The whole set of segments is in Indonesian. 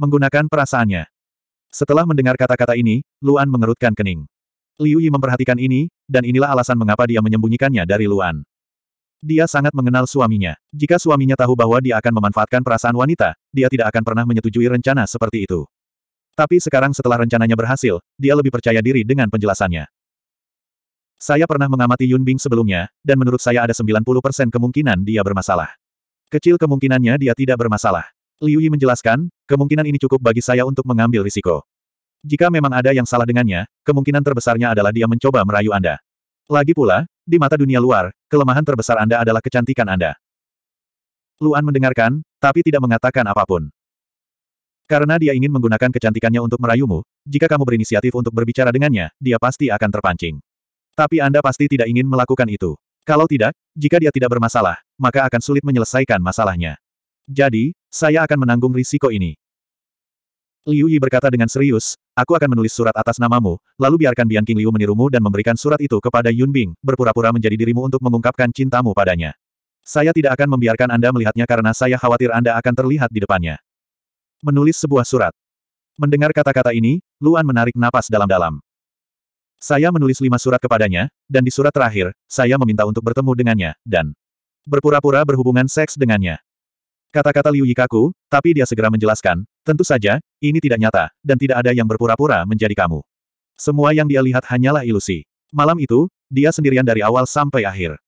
Menggunakan perasaannya. Setelah mendengar kata-kata ini, Luan mengerutkan kening. Liu Yi memperhatikan ini, dan inilah alasan mengapa dia menyembunyikannya dari Luan. Dia sangat mengenal suaminya. Jika suaminya tahu bahwa dia akan memanfaatkan perasaan wanita, dia tidak akan pernah menyetujui rencana seperti itu. Tapi sekarang setelah rencananya berhasil, dia lebih percaya diri dengan penjelasannya. Saya pernah mengamati Yun Bing sebelumnya, dan menurut saya ada 90% kemungkinan dia bermasalah. Kecil kemungkinannya dia tidak bermasalah. Liu Yi menjelaskan, kemungkinan ini cukup bagi saya untuk mengambil risiko. Jika memang ada yang salah dengannya, kemungkinan terbesarnya adalah dia mencoba merayu Anda. Lagi pula, di mata dunia luar, kelemahan terbesar Anda adalah kecantikan Anda. Luan mendengarkan, tapi tidak mengatakan apapun. Karena dia ingin menggunakan kecantikannya untuk merayumu, jika kamu berinisiatif untuk berbicara dengannya, dia pasti akan terpancing. Tapi Anda pasti tidak ingin melakukan itu. Kalau tidak, jika dia tidak bermasalah, maka akan sulit menyelesaikan masalahnya. Jadi, saya akan menanggung risiko ini. Liu Yi berkata dengan serius, aku akan menulis surat atas namamu, lalu biarkan Bian King Liu menirumu dan memberikan surat itu kepada Yun Bing, berpura-pura menjadi dirimu untuk mengungkapkan cintamu padanya. Saya tidak akan membiarkan Anda melihatnya karena saya khawatir Anda akan terlihat di depannya. Menulis sebuah surat. Mendengar kata-kata ini, Luan menarik napas dalam-dalam. Saya menulis lima surat kepadanya, dan di surat terakhir, saya meminta untuk bertemu dengannya, dan berpura-pura berhubungan seks dengannya. Kata-kata Liu Yikaku, tapi dia segera menjelaskan, tentu saja, ini tidak nyata, dan tidak ada yang berpura-pura menjadi kamu. Semua yang dia lihat hanyalah ilusi. Malam itu, dia sendirian dari awal sampai akhir.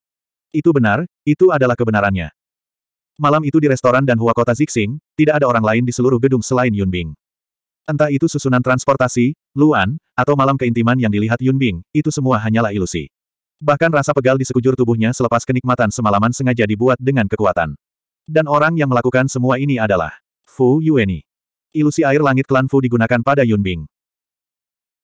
Itu benar, itu adalah kebenarannya. Malam itu di restoran dan Hua Kota Zixing, tidak ada orang lain di seluruh gedung selain Yunbing. Entah itu susunan transportasi, luan, atau malam keintiman yang dilihat Yun Bing, itu semua hanyalah ilusi. Bahkan rasa pegal di sekujur tubuhnya selepas kenikmatan semalaman sengaja dibuat dengan kekuatan. Dan orang yang melakukan semua ini adalah Fu Yueni. Ilusi air langit klan Fu digunakan pada Yun Bing.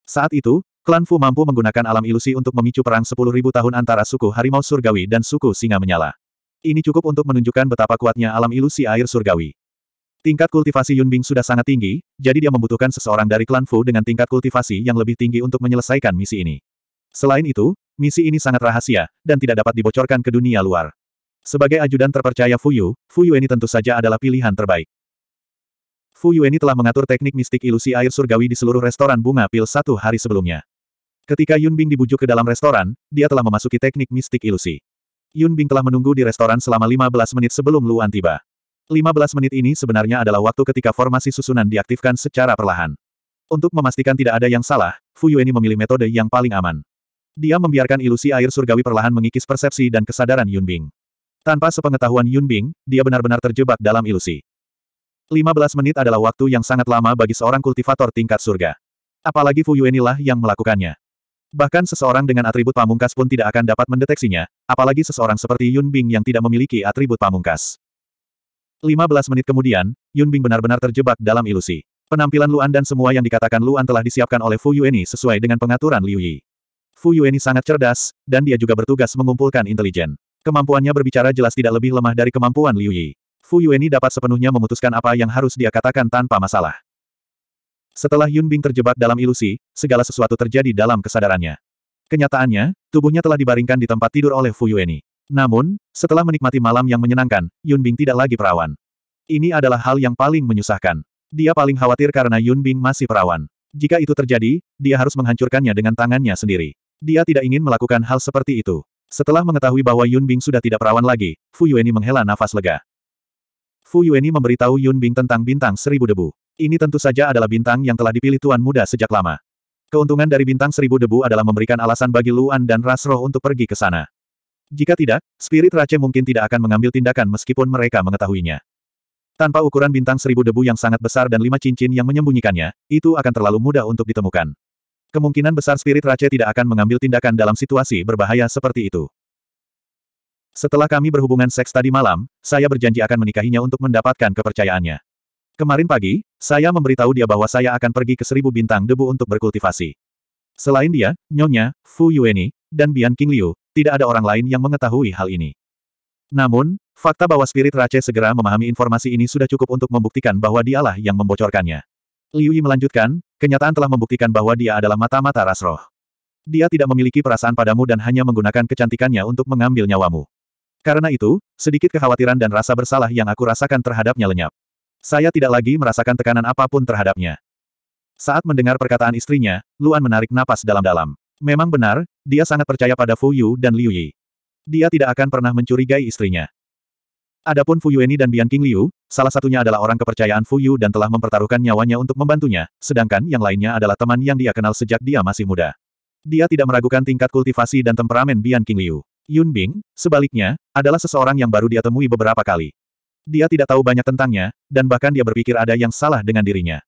Saat itu, klan Fu mampu menggunakan alam ilusi untuk memicu perang 10.000 tahun antara suku harimau surgawi dan suku singa menyala. Ini cukup untuk menunjukkan betapa kuatnya alam ilusi air surgawi. Tingkat kultivasi Yunbing sudah sangat tinggi, jadi dia membutuhkan seseorang dari klan Fu dengan tingkat kultivasi yang lebih tinggi untuk menyelesaikan misi ini. Selain itu, misi ini sangat rahasia, dan tidak dapat dibocorkan ke dunia luar. Sebagai ajudan terpercaya Fu Yu, Fu Yu ini tentu saja adalah pilihan terbaik. Fu Yu ini telah mengatur teknik mistik ilusi air surgawi di seluruh restoran bunga pil satu hari sebelumnya. Ketika Yun Bing dibujuk ke dalam restoran, dia telah memasuki teknik mistik ilusi. Yun Bing telah menunggu di restoran selama 15 menit sebelum Luan tiba. 15 menit ini sebenarnya adalah waktu ketika formasi susunan diaktifkan secara perlahan. Untuk memastikan tidak ada yang salah, Fu Yueni memilih metode yang paling aman. Dia membiarkan ilusi air surgawi perlahan mengikis persepsi dan kesadaran Yun Bing. Tanpa sepengetahuan Yun Bing, dia benar-benar terjebak dalam ilusi. 15 menit adalah waktu yang sangat lama bagi seorang kultivator tingkat surga. Apalagi Fu Yueni lah yang melakukannya. Bahkan seseorang dengan atribut pamungkas pun tidak akan dapat mendeteksinya, apalagi seseorang seperti Yun Bing yang tidak memiliki atribut pamungkas. 15 menit kemudian, Yun Bing benar-benar terjebak dalam ilusi. Penampilan Luan dan semua yang dikatakan Luan telah disiapkan oleh Fu Yueni sesuai dengan pengaturan Liu Yi. Fu Yueni sangat cerdas, dan dia juga bertugas mengumpulkan intelijen. Kemampuannya berbicara jelas tidak lebih lemah dari kemampuan Liu Yi. Fu Yueni dapat sepenuhnya memutuskan apa yang harus dia katakan tanpa masalah. Setelah Yun Bing terjebak dalam ilusi, segala sesuatu terjadi dalam kesadarannya. Kenyataannya, tubuhnya telah dibaringkan di tempat tidur oleh Fu Yueni. Namun, setelah menikmati malam yang menyenangkan, Yun Bing tidak lagi perawan. Ini adalah hal yang paling menyusahkan. Dia paling khawatir karena Yun Bing masih perawan. Jika itu terjadi, dia harus menghancurkannya dengan tangannya sendiri. Dia tidak ingin melakukan hal seperti itu. Setelah mengetahui bahwa Yun Bing sudah tidak perawan lagi, Fu Yueni menghela nafas lega. Fu Yueni memberitahu Yun Bing tentang bintang seribu debu. Ini tentu saja adalah bintang yang telah dipilih Tuan Muda sejak lama. Keuntungan dari bintang seribu debu adalah memberikan alasan bagi Luan dan Rasroh untuk pergi ke sana. Jika tidak, spirit race mungkin tidak akan mengambil tindakan meskipun mereka mengetahuinya. Tanpa ukuran bintang seribu debu yang sangat besar dan lima cincin yang menyembunyikannya, itu akan terlalu mudah untuk ditemukan. Kemungkinan besar spirit race tidak akan mengambil tindakan dalam situasi berbahaya seperti itu. Setelah kami berhubungan seks tadi malam, saya berjanji akan menikahinya untuk mendapatkan kepercayaannya. Kemarin pagi, saya memberitahu dia bahwa saya akan pergi ke seribu bintang debu untuk berkultivasi. Selain dia, Nyonya, Fu Yueni, dan Bian King Liu, tidak ada orang lain yang mengetahui hal ini. Namun, fakta bahwa spirit Rache segera memahami informasi ini sudah cukup untuk membuktikan bahwa dialah yang membocorkannya. Liu Yi melanjutkan, kenyataan telah membuktikan bahwa dia adalah mata-mata ras roh. Dia tidak memiliki perasaan padamu dan hanya menggunakan kecantikannya untuk mengambil nyawamu. Karena itu, sedikit kekhawatiran dan rasa bersalah yang aku rasakan terhadapnya lenyap. Saya tidak lagi merasakan tekanan apapun terhadapnya. Saat mendengar perkataan istrinya, Luan menarik napas dalam-dalam. Memang benar, dia sangat percaya pada Fu Yu dan Liu Yi. Dia tidak akan pernah mencurigai istrinya. Adapun Fu Yueni dan Bian King Liu, salah satunya adalah orang kepercayaan Fu Yu dan telah mempertaruhkan nyawanya untuk membantunya, sedangkan yang lainnya adalah teman yang dia kenal sejak dia masih muda. Dia tidak meragukan tingkat kultivasi dan temperamen Bian King Liu. Yun Bing, sebaliknya, adalah seseorang yang baru dia temui beberapa kali. Dia tidak tahu banyak tentangnya, dan bahkan dia berpikir ada yang salah dengan dirinya.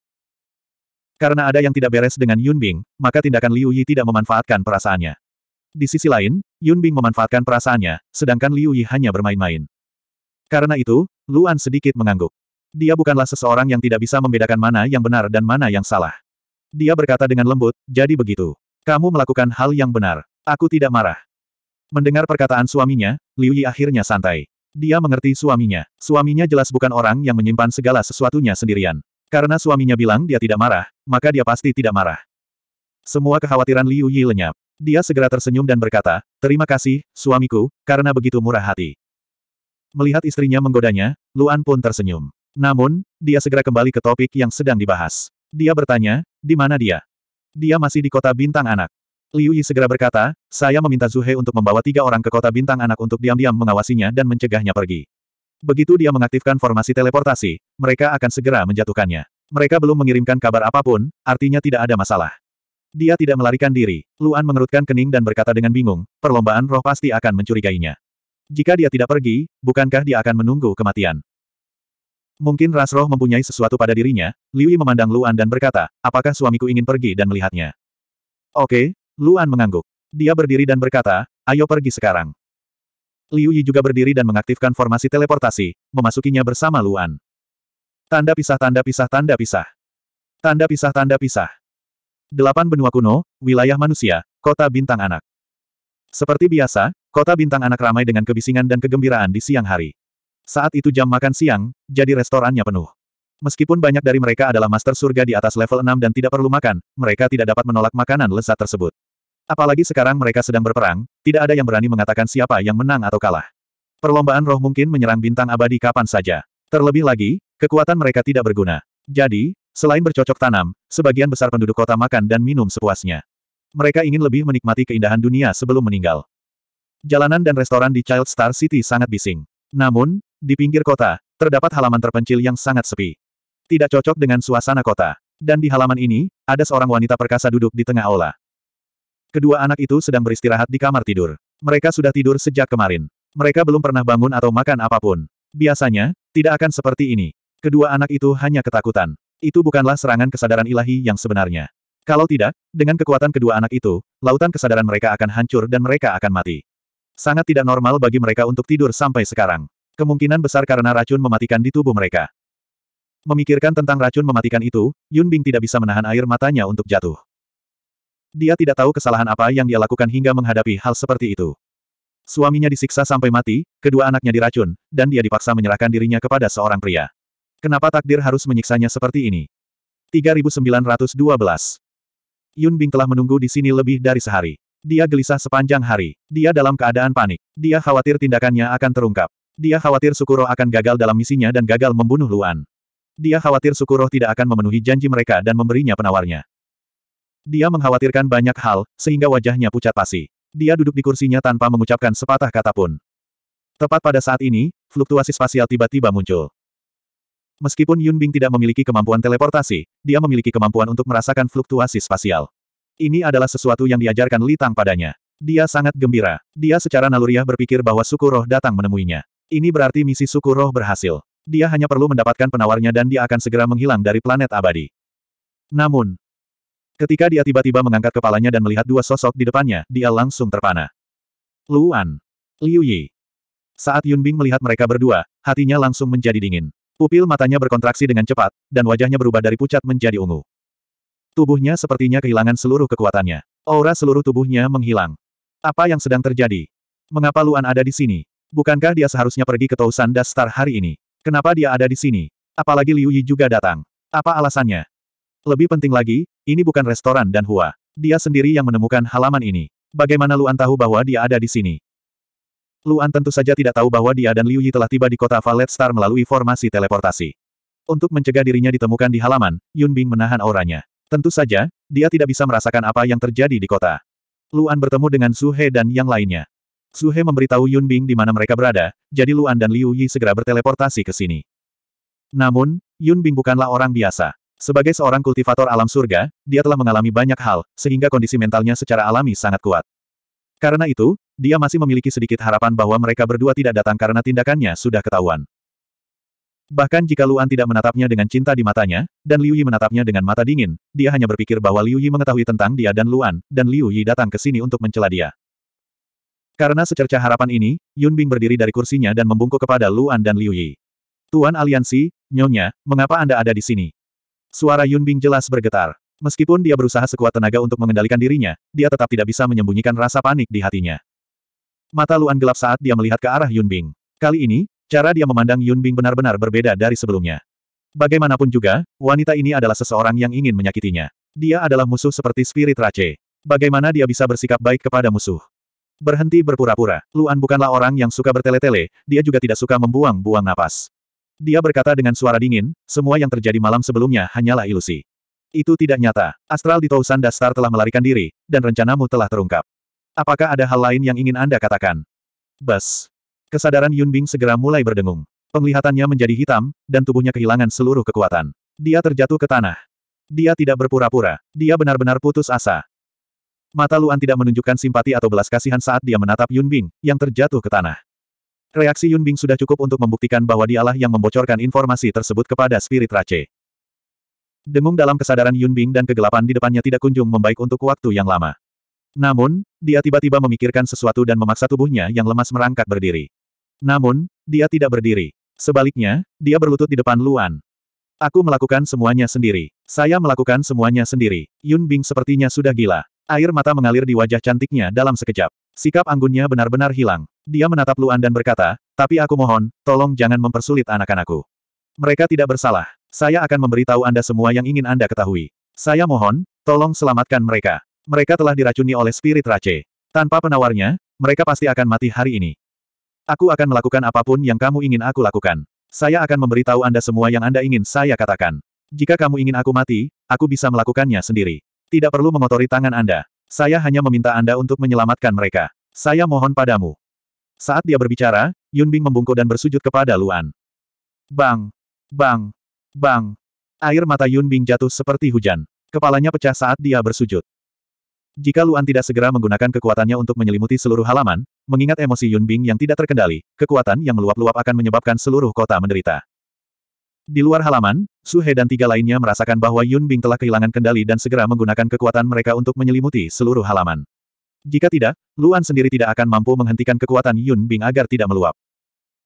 Karena ada yang tidak beres dengan Yun Bing, maka tindakan Liu Yi tidak memanfaatkan perasaannya. Di sisi lain, Yun Bing memanfaatkan perasaannya, sedangkan Liu Yi hanya bermain-main. Karena itu, Luan sedikit mengangguk. Dia bukanlah seseorang yang tidak bisa membedakan mana yang benar dan mana yang salah. Dia berkata dengan lembut, jadi begitu. Kamu melakukan hal yang benar. Aku tidak marah. Mendengar perkataan suaminya, Liu Yi akhirnya santai. Dia mengerti suaminya. Suaminya jelas bukan orang yang menyimpan segala sesuatunya sendirian. Karena suaminya bilang dia tidak marah, maka dia pasti tidak marah. Semua kekhawatiran Liu Yi lenyap. Dia segera tersenyum dan berkata, Terima kasih, suamiku, karena begitu murah hati. Melihat istrinya menggodanya, Luan pun tersenyum. Namun, dia segera kembali ke topik yang sedang dibahas. Dia bertanya, di mana dia? Dia masih di kota bintang anak. Liu Yi segera berkata, saya meminta Zuhe untuk membawa tiga orang ke kota bintang anak untuk diam-diam mengawasinya dan mencegahnya pergi. Begitu dia mengaktifkan formasi teleportasi, mereka akan segera menjatuhkannya. Mereka belum mengirimkan kabar apapun, artinya tidak ada masalah. Dia tidak melarikan diri. Luan mengerutkan kening dan berkata dengan bingung, perlombaan roh pasti akan mencurigainya. Jika dia tidak pergi, bukankah dia akan menunggu kematian? Mungkin ras roh mempunyai sesuatu pada dirinya, Liu Yi memandang Luan dan berkata, apakah suamiku ingin pergi dan melihatnya? Oke, Luan mengangguk. Dia berdiri dan berkata, ayo pergi sekarang. Liu Yi juga berdiri dan mengaktifkan formasi teleportasi, memasukinya bersama Luan. Tanda pisah tanda pisah tanda pisah. Tanda pisah tanda pisah. Delapan benua kuno, wilayah manusia, kota bintang anak. Seperti biasa, kota bintang anak ramai dengan kebisingan dan kegembiraan di siang hari. Saat itu jam makan siang, jadi restorannya penuh. Meskipun banyak dari mereka adalah master surga di atas level 6 dan tidak perlu makan, mereka tidak dapat menolak makanan lezat tersebut. Apalagi sekarang mereka sedang berperang, tidak ada yang berani mengatakan siapa yang menang atau kalah. Perlombaan roh mungkin menyerang bintang abadi kapan saja. Terlebih lagi, kekuatan mereka tidak berguna. Jadi, selain bercocok tanam, sebagian besar penduduk kota makan dan minum sepuasnya. Mereka ingin lebih menikmati keindahan dunia sebelum meninggal. Jalanan dan restoran di Child Star City sangat bising. Namun, di pinggir kota, terdapat halaman terpencil yang sangat sepi. Tidak cocok dengan suasana kota. Dan di halaman ini, ada seorang wanita perkasa duduk di tengah aula. Kedua anak itu sedang beristirahat di kamar tidur. Mereka sudah tidur sejak kemarin. Mereka belum pernah bangun atau makan apapun. Biasanya, tidak akan seperti ini. Kedua anak itu hanya ketakutan. Itu bukanlah serangan kesadaran ilahi yang sebenarnya. Kalau tidak, dengan kekuatan kedua anak itu, lautan kesadaran mereka akan hancur dan mereka akan mati. Sangat tidak normal bagi mereka untuk tidur sampai sekarang. Kemungkinan besar karena racun mematikan di tubuh mereka. Memikirkan tentang racun mematikan itu, Yun Bing tidak bisa menahan air matanya untuk jatuh. Dia tidak tahu kesalahan apa yang dia lakukan hingga menghadapi hal seperti itu. Suaminya disiksa sampai mati, kedua anaknya diracun, dan dia dipaksa menyerahkan dirinya kepada seorang pria. Kenapa takdir harus menyiksanya seperti ini? 3912 Yun Bing telah menunggu di sini lebih dari sehari. Dia gelisah sepanjang hari. Dia dalam keadaan panik. Dia khawatir tindakannya akan terungkap. Dia khawatir Sukuro akan gagal dalam misinya dan gagal membunuh Luan. Dia khawatir Sukuro tidak akan memenuhi janji mereka dan memberinya penawarnya. Dia mengkhawatirkan banyak hal, sehingga wajahnya pucat pasi. Dia duduk di kursinya tanpa mengucapkan sepatah kata pun. Tepat pada saat ini, fluktuasi spasial tiba-tiba muncul. Meskipun Yun Bing tidak memiliki kemampuan teleportasi, dia memiliki kemampuan untuk merasakan fluktuasi spasial. Ini adalah sesuatu yang diajarkan Li Tang padanya. Dia sangat gembira. Dia secara naluriah berpikir bahwa suku roh datang menemuinya. Ini berarti misi suku roh berhasil. Dia hanya perlu mendapatkan penawarnya dan dia akan segera menghilang dari planet abadi. Namun, Ketika dia tiba-tiba mengangkat kepalanya dan melihat dua sosok di depannya, dia langsung terpana. Luan. Liu Yi. Saat Yun Bing melihat mereka berdua, hatinya langsung menjadi dingin. Pupil matanya berkontraksi dengan cepat, dan wajahnya berubah dari pucat menjadi ungu. Tubuhnya sepertinya kehilangan seluruh kekuatannya. Aura seluruh tubuhnya menghilang. Apa yang sedang terjadi? Mengapa Luan ada di sini? Bukankah dia seharusnya pergi ke Tousan Das Star hari ini? Kenapa dia ada di sini? Apalagi Liu Yi juga datang. Apa alasannya? Lebih penting lagi, ini bukan restoran dan Hua. Dia sendiri yang menemukan halaman ini. Bagaimana Luan tahu bahwa dia ada di sini? Luan tentu saja tidak tahu bahwa dia dan Liu Yi telah tiba di kota Valet Star melalui formasi teleportasi. Untuk mencegah dirinya ditemukan di halaman, Yun Bing menahan auranya. Tentu saja, dia tidak bisa merasakan apa yang terjadi di kota. Luan bertemu dengan Su He dan yang lainnya. Su He memberitahu Yun Bing di mana mereka berada, jadi Luan dan Liu Yi segera berteleportasi ke sini. Namun, Yun Bing bukanlah orang biasa. Sebagai seorang kultivator alam surga, dia telah mengalami banyak hal, sehingga kondisi mentalnya secara alami sangat kuat. Karena itu, dia masih memiliki sedikit harapan bahwa mereka berdua tidak datang karena tindakannya sudah ketahuan. Bahkan jika Luan tidak menatapnya dengan cinta di matanya, dan Liu Yi menatapnya dengan mata dingin, dia hanya berpikir bahwa Liu Yi mengetahui tentang dia dan Luan, dan Liu Yi datang ke sini untuk mencela dia. Karena secerca harapan ini, Yun Bing berdiri dari kursinya dan membungkuk kepada Luan dan Liu Yi. Tuan Aliansi, Nyonya, mengapa Anda ada di sini? Suara Yunbing jelas bergetar. Meskipun dia berusaha sekuat tenaga untuk mengendalikan dirinya, dia tetap tidak bisa menyembunyikan rasa panik di hatinya. Mata Luan gelap saat dia melihat ke arah Yunbing. Kali ini, cara dia memandang Yunbing benar-benar berbeda dari sebelumnya. Bagaimanapun juga, wanita ini adalah seseorang yang ingin menyakitinya. Dia adalah musuh seperti spirit race. Bagaimana dia bisa bersikap baik kepada musuh? Berhenti berpura-pura. Luan bukanlah orang yang suka bertele-tele, dia juga tidak suka membuang-buang napas. Dia berkata dengan suara dingin, semua yang terjadi malam sebelumnya hanyalah ilusi. Itu tidak nyata. Astral di Tousan Dastar telah melarikan diri, dan rencanamu telah terungkap. Apakah ada hal lain yang ingin Anda katakan? Bas. Kesadaran Yun Bing segera mulai berdengung. Penglihatannya menjadi hitam, dan tubuhnya kehilangan seluruh kekuatan. Dia terjatuh ke tanah. Dia tidak berpura-pura. Dia benar-benar putus asa. Mata Luan tidak menunjukkan simpati atau belas kasihan saat dia menatap Yun Bing, yang terjatuh ke tanah. Reaksi Yun Bing sudah cukup untuk membuktikan bahwa dialah yang membocorkan informasi tersebut kepada Spirit Rache. Dengung dalam kesadaran Yun Bing dan kegelapan di depannya tidak kunjung membaik untuk waktu yang lama. Namun, dia tiba-tiba memikirkan sesuatu dan memaksa tubuhnya yang lemas merangkak berdiri. Namun, dia tidak berdiri. Sebaliknya, dia berlutut di depan Luan. Aku melakukan semuanya sendiri. Saya melakukan semuanya sendiri. Yun Bing sepertinya sudah gila. Air mata mengalir di wajah cantiknya dalam sekejap. Sikap anggunnya benar-benar hilang. Dia menatap Luan dan berkata, tapi aku mohon, tolong jangan mempersulit anak-anakku. Mereka tidak bersalah. Saya akan memberitahu Anda semua yang ingin Anda ketahui. Saya mohon, tolong selamatkan mereka. Mereka telah diracuni oleh spirit race. Tanpa penawarnya, mereka pasti akan mati hari ini. Aku akan melakukan apapun yang kamu ingin aku lakukan. Saya akan memberitahu Anda semua yang Anda ingin saya katakan. Jika kamu ingin aku mati, aku bisa melakukannya sendiri. Tidak perlu mengotori tangan Anda. Saya hanya meminta Anda untuk menyelamatkan mereka. Saya mohon padamu. Saat dia berbicara, Yun Bing membungkuk dan bersujud kepada Luan. Bang! Bang! Bang! Air mata Yun Bing jatuh seperti hujan. Kepalanya pecah saat dia bersujud. Jika Luan tidak segera menggunakan kekuatannya untuk menyelimuti seluruh halaman, mengingat emosi Yun Bing yang tidak terkendali, kekuatan yang meluap-luap akan menyebabkan seluruh kota menderita. Di luar halaman, Su He dan tiga lainnya merasakan bahwa Yun Bing telah kehilangan kendali dan segera menggunakan kekuatan mereka untuk menyelimuti seluruh halaman. Jika tidak, Luan sendiri tidak akan mampu menghentikan kekuatan Yun Bing agar tidak meluap.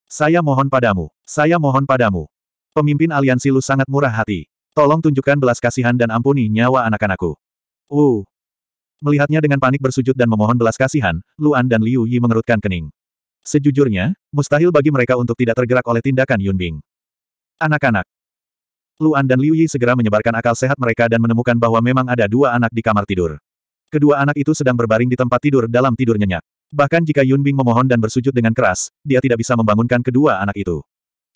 Saya mohon padamu, saya mohon padamu. Pemimpin aliansi Lu sangat murah hati. Tolong tunjukkan belas kasihan dan ampuni nyawa anak-anakku. Uh. Melihatnya dengan panik bersujud dan memohon belas kasihan, Luan dan Liu Yi mengerutkan kening. Sejujurnya, mustahil bagi mereka untuk tidak tergerak oleh tindakan Yun Bing. Anak-anak. Luan dan Liu Yi segera menyebarkan akal sehat mereka dan menemukan bahwa memang ada dua anak di kamar tidur. Kedua anak itu sedang berbaring di tempat tidur dalam tidur nyenyak. Bahkan jika Yun Bing memohon dan bersujud dengan keras, dia tidak bisa membangunkan kedua anak itu.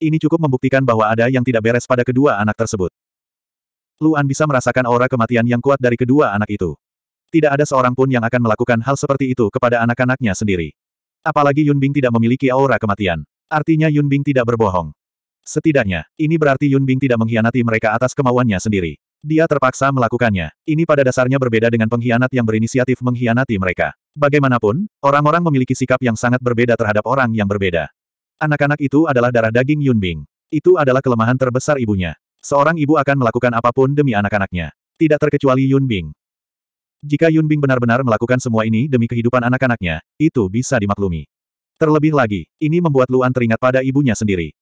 Ini cukup membuktikan bahwa ada yang tidak beres pada kedua anak tersebut. Luan bisa merasakan aura kematian yang kuat dari kedua anak itu. Tidak ada seorang pun yang akan melakukan hal seperti itu kepada anak-anaknya sendiri. Apalagi Yun Bing tidak memiliki aura kematian. Artinya Yun Bing tidak berbohong. Setidaknya, ini berarti Yun Bing tidak mengkhianati mereka atas kemauannya sendiri. Dia terpaksa melakukannya. Ini pada dasarnya berbeda dengan pengkhianat yang berinisiatif mengkhianati mereka. Bagaimanapun, orang-orang memiliki sikap yang sangat berbeda terhadap orang yang berbeda. Anak-anak itu adalah darah daging Yun Bing. Itu adalah kelemahan terbesar ibunya. Seorang ibu akan melakukan apapun demi anak-anaknya. Tidak terkecuali Yun Bing. Jika Yun Bing benar-benar melakukan semua ini demi kehidupan anak-anaknya, itu bisa dimaklumi. Terlebih lagi, ini membuat Luan teringat pada ibunya sendiri.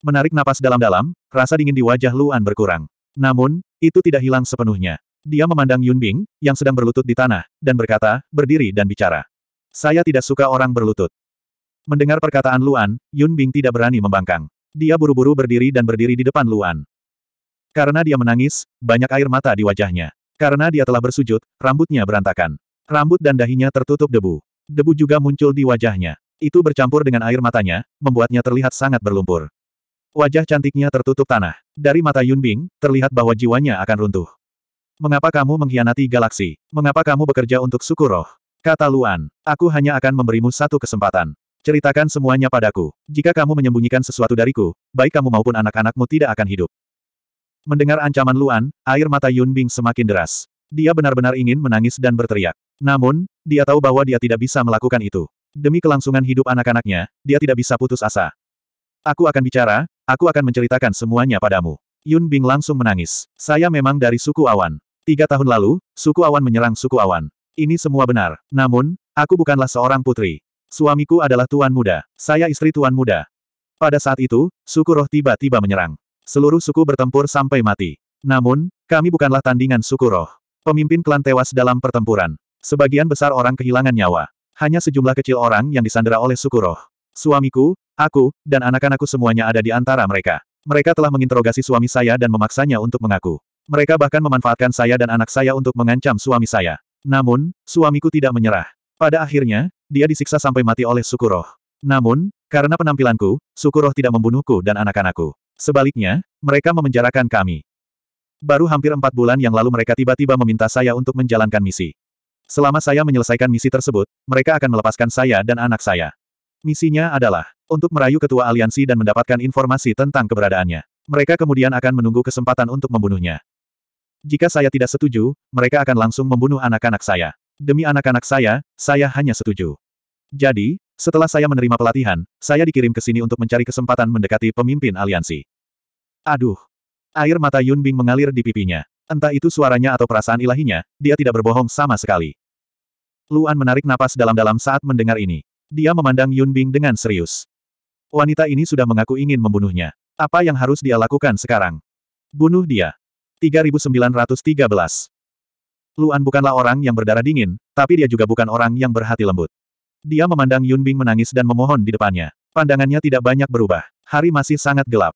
Menarik napas dalam-dalam, rasa dingin di wajah Luan berkurang. Namun, itu tidak hilang sepenuhnya. Dia memandang Yun Bing, yang sedang berlutut di tanah, dan berkata, berdiri dan bicara. Saya tidak suka orang berlutut. Mendengar perkataan Luan, Yun Bing tidak berani membangkang. Dia buru-buru berdiri dan berdiri di depan Luan. Karena dia menangis, banyak air mata di wajahnya. Karena dia telah bersujud, rambutnya berantakan. Rambut dan dahinya tertutup debu. Debu juga muncul di wajahnya. Itu bercampur dengan air matanya, membuatnya terlihat sangat berlumpur. Wajah cantiknya tertutup tanah. Dari mata Yunbing, terlihat bahwa jiwanya akan runtuh. Mengapa kamu mengkhianati galaksi? Mengapa kamu bekerja untuk suku roh? Kata Luan, aku hanya akan memberimu satu kesempatan. Ceritakan semuanya padaku. Jika kamu menyembunyikan sesuatu dariku, baik kamu maupun anak-anakmu tidak akan hidup. Mendengar ancaman Luan, air mata Yunbing semakin deras. Dia benar-benar ingin menangis dan berteriak. Namun, dia tahu bahwa dia tidak bisa melakukan itu. Demi kelangsungan hidup anak-anaknya, dia tidak bisa putus asa. Aku akan bicara, Aku akan menceritakan semuanya padamu. Yun Bing langsung menangis. Saya memang dari suku awan. Tiga tahun lalu, suku awan menyerang suku awan. Ini semua benar. Namun, aku bukanlah seorang putri. Suamiku adalah tuan muda. Saya istri tuan muda. Pada saat itu, suku roh tiba-tiba menyerang. Seluruh suku bertempur sampai mati. Namun, kami bukanlah tandingan suku roh. Pemimpin klan tewas dalam pertempuran. Sebagian besar orang kehilangan nyawa. Hanya sejumlah kecil orang yang disandera oleh suku roh. Suamiku, Aku, dan anak-anakku semuanya ada di antara mereka. Mereka telah menginterogasi suami saya dan memaksanya untuk mengaku. Mereka bahkan memanfaatkan saya dan anak saya untuk mengancam suami saya. Namun, suamiku tidak menyerah. Pada akhirnya, dia disiksa sampai mati oleh Sukuroh. Namun, karena penampilanku, Sukuroh tidak membunuhku dan anak-anakku. Sebaliknya, mereka memenjarakan kami. Baru hampir empat bulan yang lalu mereka tiba-tiba meminta saya untuk menjalankan misi. Selama saya menyelesaikan misi tersebut, mereka akan melepaskan saya dan anak saya. Misinya adalah untuk merayu ketua aliansi dan mendapatkan informasi tentang keberadaannya. Mereka kemudian akan menunggu kesempatan untuk membunuhnya. Jika saya tidak setuju, mereka akan langsung membunuh anak-anak saya. Demi anak-anak saya, saya hanya setuju. Jadi, setelah saya menerima pelatihan, saya dikirim ke sini untuk mencari kesempatan mendekati pemimpin aliansi. Aduh. Air mata Yun Bing mengalir di pipinya. Entah itu suaranya atau perasaan ilahinya, dia tidak berbohong sama sekali. Luan menarik napas dalam-dalam saat mendengar ini. Dia memandang Yun Bing dengan serius. Wanita ini sudah mengaku ingin membunuhnya. Apa yang harus dia lakukan sekarang? Bunuh dia. 3913. Luan bukanlah orang yang berdarah dingin, tapi dia juga bukan orang yang berhati lembut. Dia memandang Yun Bing menangis dan memohon di depannya. Pandangannya tidak banyak berubah. Hari masih sangat gelap.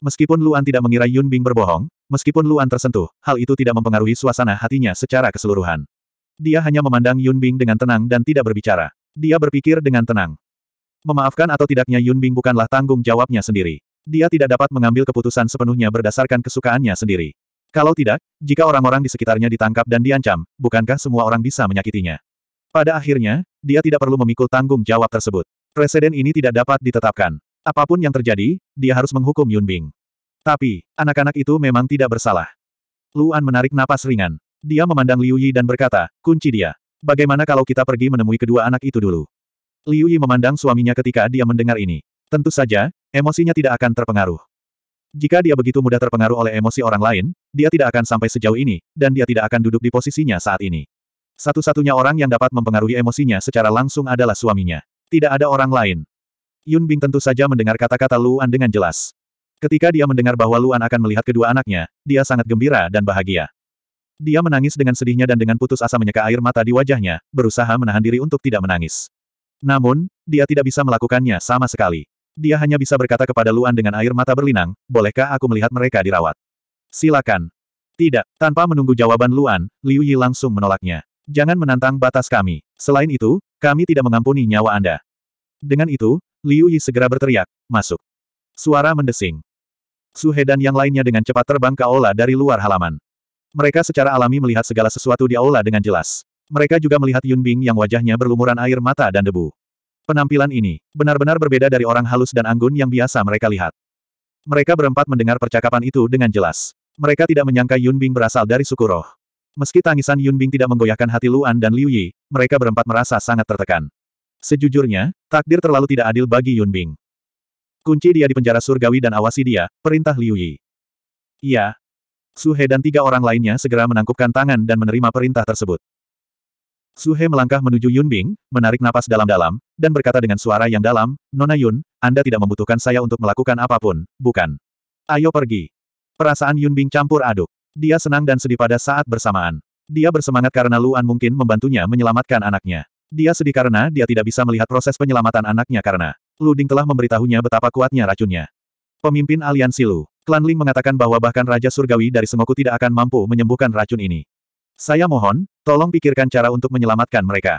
Meskipun Luan tidak mengira Yun Bing berbohong, meskipun Luan tersentuh, hal itu tidak mempengaruhi suasana hatinya secara keseluruhan. Dia hanya memandang Yun Bing dengan tenang dan tidak berbicara. Dia berpikir dengan tenang. Memaafkan atau tidaknya Yun Bing bukanlah tanggung jawabnya sendiri. Dia tidak dapat mengambil keputusan sepenuhnya berdasarkan kesukaannya sendiri. Kalau tidak, jika orang-orang di sekitarnya ditangkap dan diancam, bukankah semua orang bisa menyakitinya? Pada akhirnya, dia tidak perlu memikul tanggung jawab tersebut. Presiden ini tidak dapat ditetapkan. Apapun yang terjadi, dia harus menghukum Yun Bing. Tapi, anak-anak itu memang tidak bersalah. Luan menarik napas ringan. Dia memandang Liu Yi dan berkata, kunci dia. Bagaimana kalau kita pergi menemui kedua anak itu dulu? Liu Yi memandang suaminya ketika dia mendengar ini. Tentu saja, emosinya tidak akan terpengaruh. Jika dia begitu mudah terpengaruh oleh emosi orang lain, dia tidak akan sampai sejauh ini, dan dia tidak akan duduk di posisinya saat ini. Satu-satunya orang yang dapat mempengaruhi emosinya secara langsung adalah suaminya. Tidak ada orang lain. Yun Bing tentu saja mendengar kata-kata Luan dengan jelas. Ketika dia mendengar bahwa Luan akan melihat kedua anaknya, dia sangat gembira dan bahagia. Dia menangis dengan sedihnya dan dengan putus asa menyeka air mata di wajahnya, berusaha menahan diri untuk tidak menangis. Namun, dia tidak bisa melakukannya sama sekali. Dia hanya bisa berkata kepada Luan dengan air mata berlinang, bolehkah aku melihat mereka dirawat? Silakan. Tidak, tanpa menunggu jawaban Luan, Liu Yi langsung menolaknya. Jangan menantang batas kami. Selain itu, kami tidak mengampuni nyawa Anda. Dengan itu, Liu Yi segera berteriak, masuk. Suara mendesing. Suhe dan yang lainnya dengan cepat terbang ke aula dari luar halaman. Mereka secara alami melihat segala sesuatu di aula dengan jelas. Mereka juga melihat Yun Bing yang wajahnya berlumuran air mata dan debu. Penampilan ini benar-benar berbeda dari orang halus dan anggun yang biasa mereka lihat. Mereka berempat mendengar percakapan itu dengan jelas. Mereka tidak menyangka Yun Bing berasal dari suku roh. Meski tangisan Yun Bing tidak menggoyahkan hati Luan dan Liu Yi, mereka berempat merasa sangat tertekan. Sejujurnya, takdir terlalu tidak adil bagi Yun Bing. Kunci dia di penjara surgawi dan awasi dia, perintah Liu Yi. Iya, Suhe dan tiga orang lainnya segera menangkupkan tangan dan menerima perintah tersebut. Suhe melangkah menuju Yunbing, menarik napas dalam-dalam, dan berkata dengan suara yang dalam, Nona Yun, Anda tidak membutuhkan saya untuk melakukan apapun, bukan? Ayo pergi. Perasaan Yunbing campur aduk. Dia senang dan sedih pada saat bersamaan. Dia bersemangat karena Luan mungkin membantunya menyelamatkan anaknya. Dia sedih karena dia tidak bisa melihat proses penyelamatan anaknya karena Luding telah memberitahunya betapa kuatnya racunnya. Pemimpin aliansi Lu. Klan Ling mengatakan bahwa bahkan Raja Surgawi dari Semoku tidak akan mampu menyembuhkan racun ini. Saya mohon, tolong pikirkan cara untuk menyelamatkan mereka.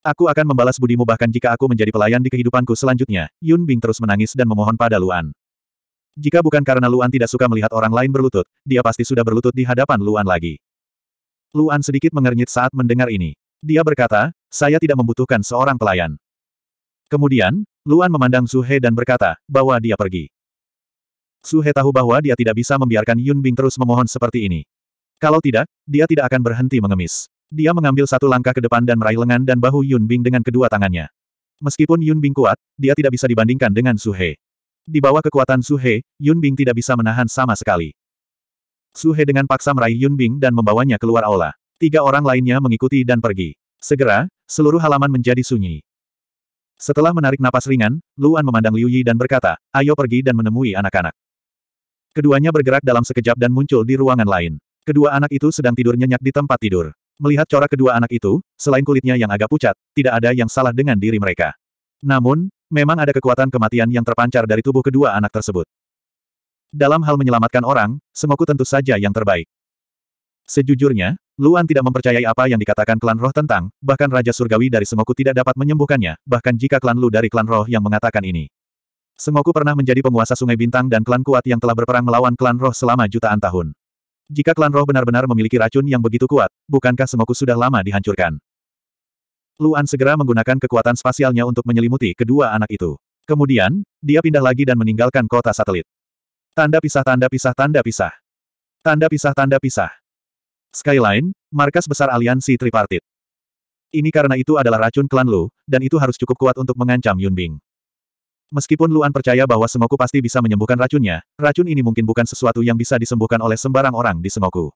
Aku akan membalas budimu bahkan jika aku menjadi pelayan di kehidupanku selanjutnya. Yun Bing terus menangis dan memohon pada Luan. Jika bukan karena Luan tidak suka melihat orang lain berlutut, dia pasti sudah berlutut di hadapan Luan lagi. Luan sedikit mengernyit saat mendengar ini. Dia berkata, saya tidak membutuhkan seorang pelayan. Kemudian, Luan memandang He dan berkata, bahwa dia pergi. Suhe tahu bahwa dia tidak bisa membiarkan Yun Bing terus memohon seperti ini. Kalau tidak, dia tidak akan berhenti mengemis. Dia mengambil satu langkah ke depan dan meraih lengan dan bahu Yun Bing dengan kedua tangannya. Meskipun Yun Bing kuat, dia tidak bisa dibandingkan dengan Suhe. Di bawah kekuatan Suhe, He, Yun Bing tidak bisa menahan sama sekali. Suhe dengan paksa meraih Yun Bing dan membawanya keluar aula. Tiga orang lainnya mengikuti dan pergi. Segera, seluruh halaman menjadi sunyi. Setelah menarik napas ringan, Luan memandang Liu Yi dan berkata, ayo pergi dan menemui anak-anak. Keduanya bergerak dalam sekejap dan muncul di ruangan lain. Kedua anak itu sedang tidur nyenyak di tempat tidur. Melihat corak kedua anak itu, selain kulitnya yang agak pucat, tidak ada yang salah dengan diri mereka. Namun, memang ada kekuatan kematian yang terpancar dari tubuh kedua anak tersebut. Dalam hal menyelamatkan orang, Sengoku tentu saja yang terbaik. Sejujurnya, Luan tidak mempercayai apa yang dikatakan klan roh tentang, bahkan Raja Surgawi dari Sengoku tidak dapat menyembuhkannya, bahkan jika klan Lu dari klan roh yang mengatakan ini. Sengoku pernah menjadi penguasa Sungai Bintang dan klan kuat yang telah berperang melawan klan roh selama jutaan tahun. Jika klan roh benar-benar memiliki racun yang begitu kuat, bukankah Sengoku sudah lama dihancurkan? Luan segera menggunakan kekuatan spasialnya untuk menyelimuti kedua anak itu. Kemudian, dia pindah lagi dan meninggalkan kota satelit. Tanda pisah tanda pisah tanda pisah. Tanda pisah tanda pisah. Skyline, markas besar aliansi tripartit. Ini karena itu adalah racun klan Lu, dan itu harus cukup kuat untuk mengancam Yunbing. Meskipun Luan percaya bahwa Sengoku pasti bisa menyembuhkan racunnya, racun ini mungkin bukan sesuatu yang bisa disembuhkan oleh sembarang orang di Sengoku.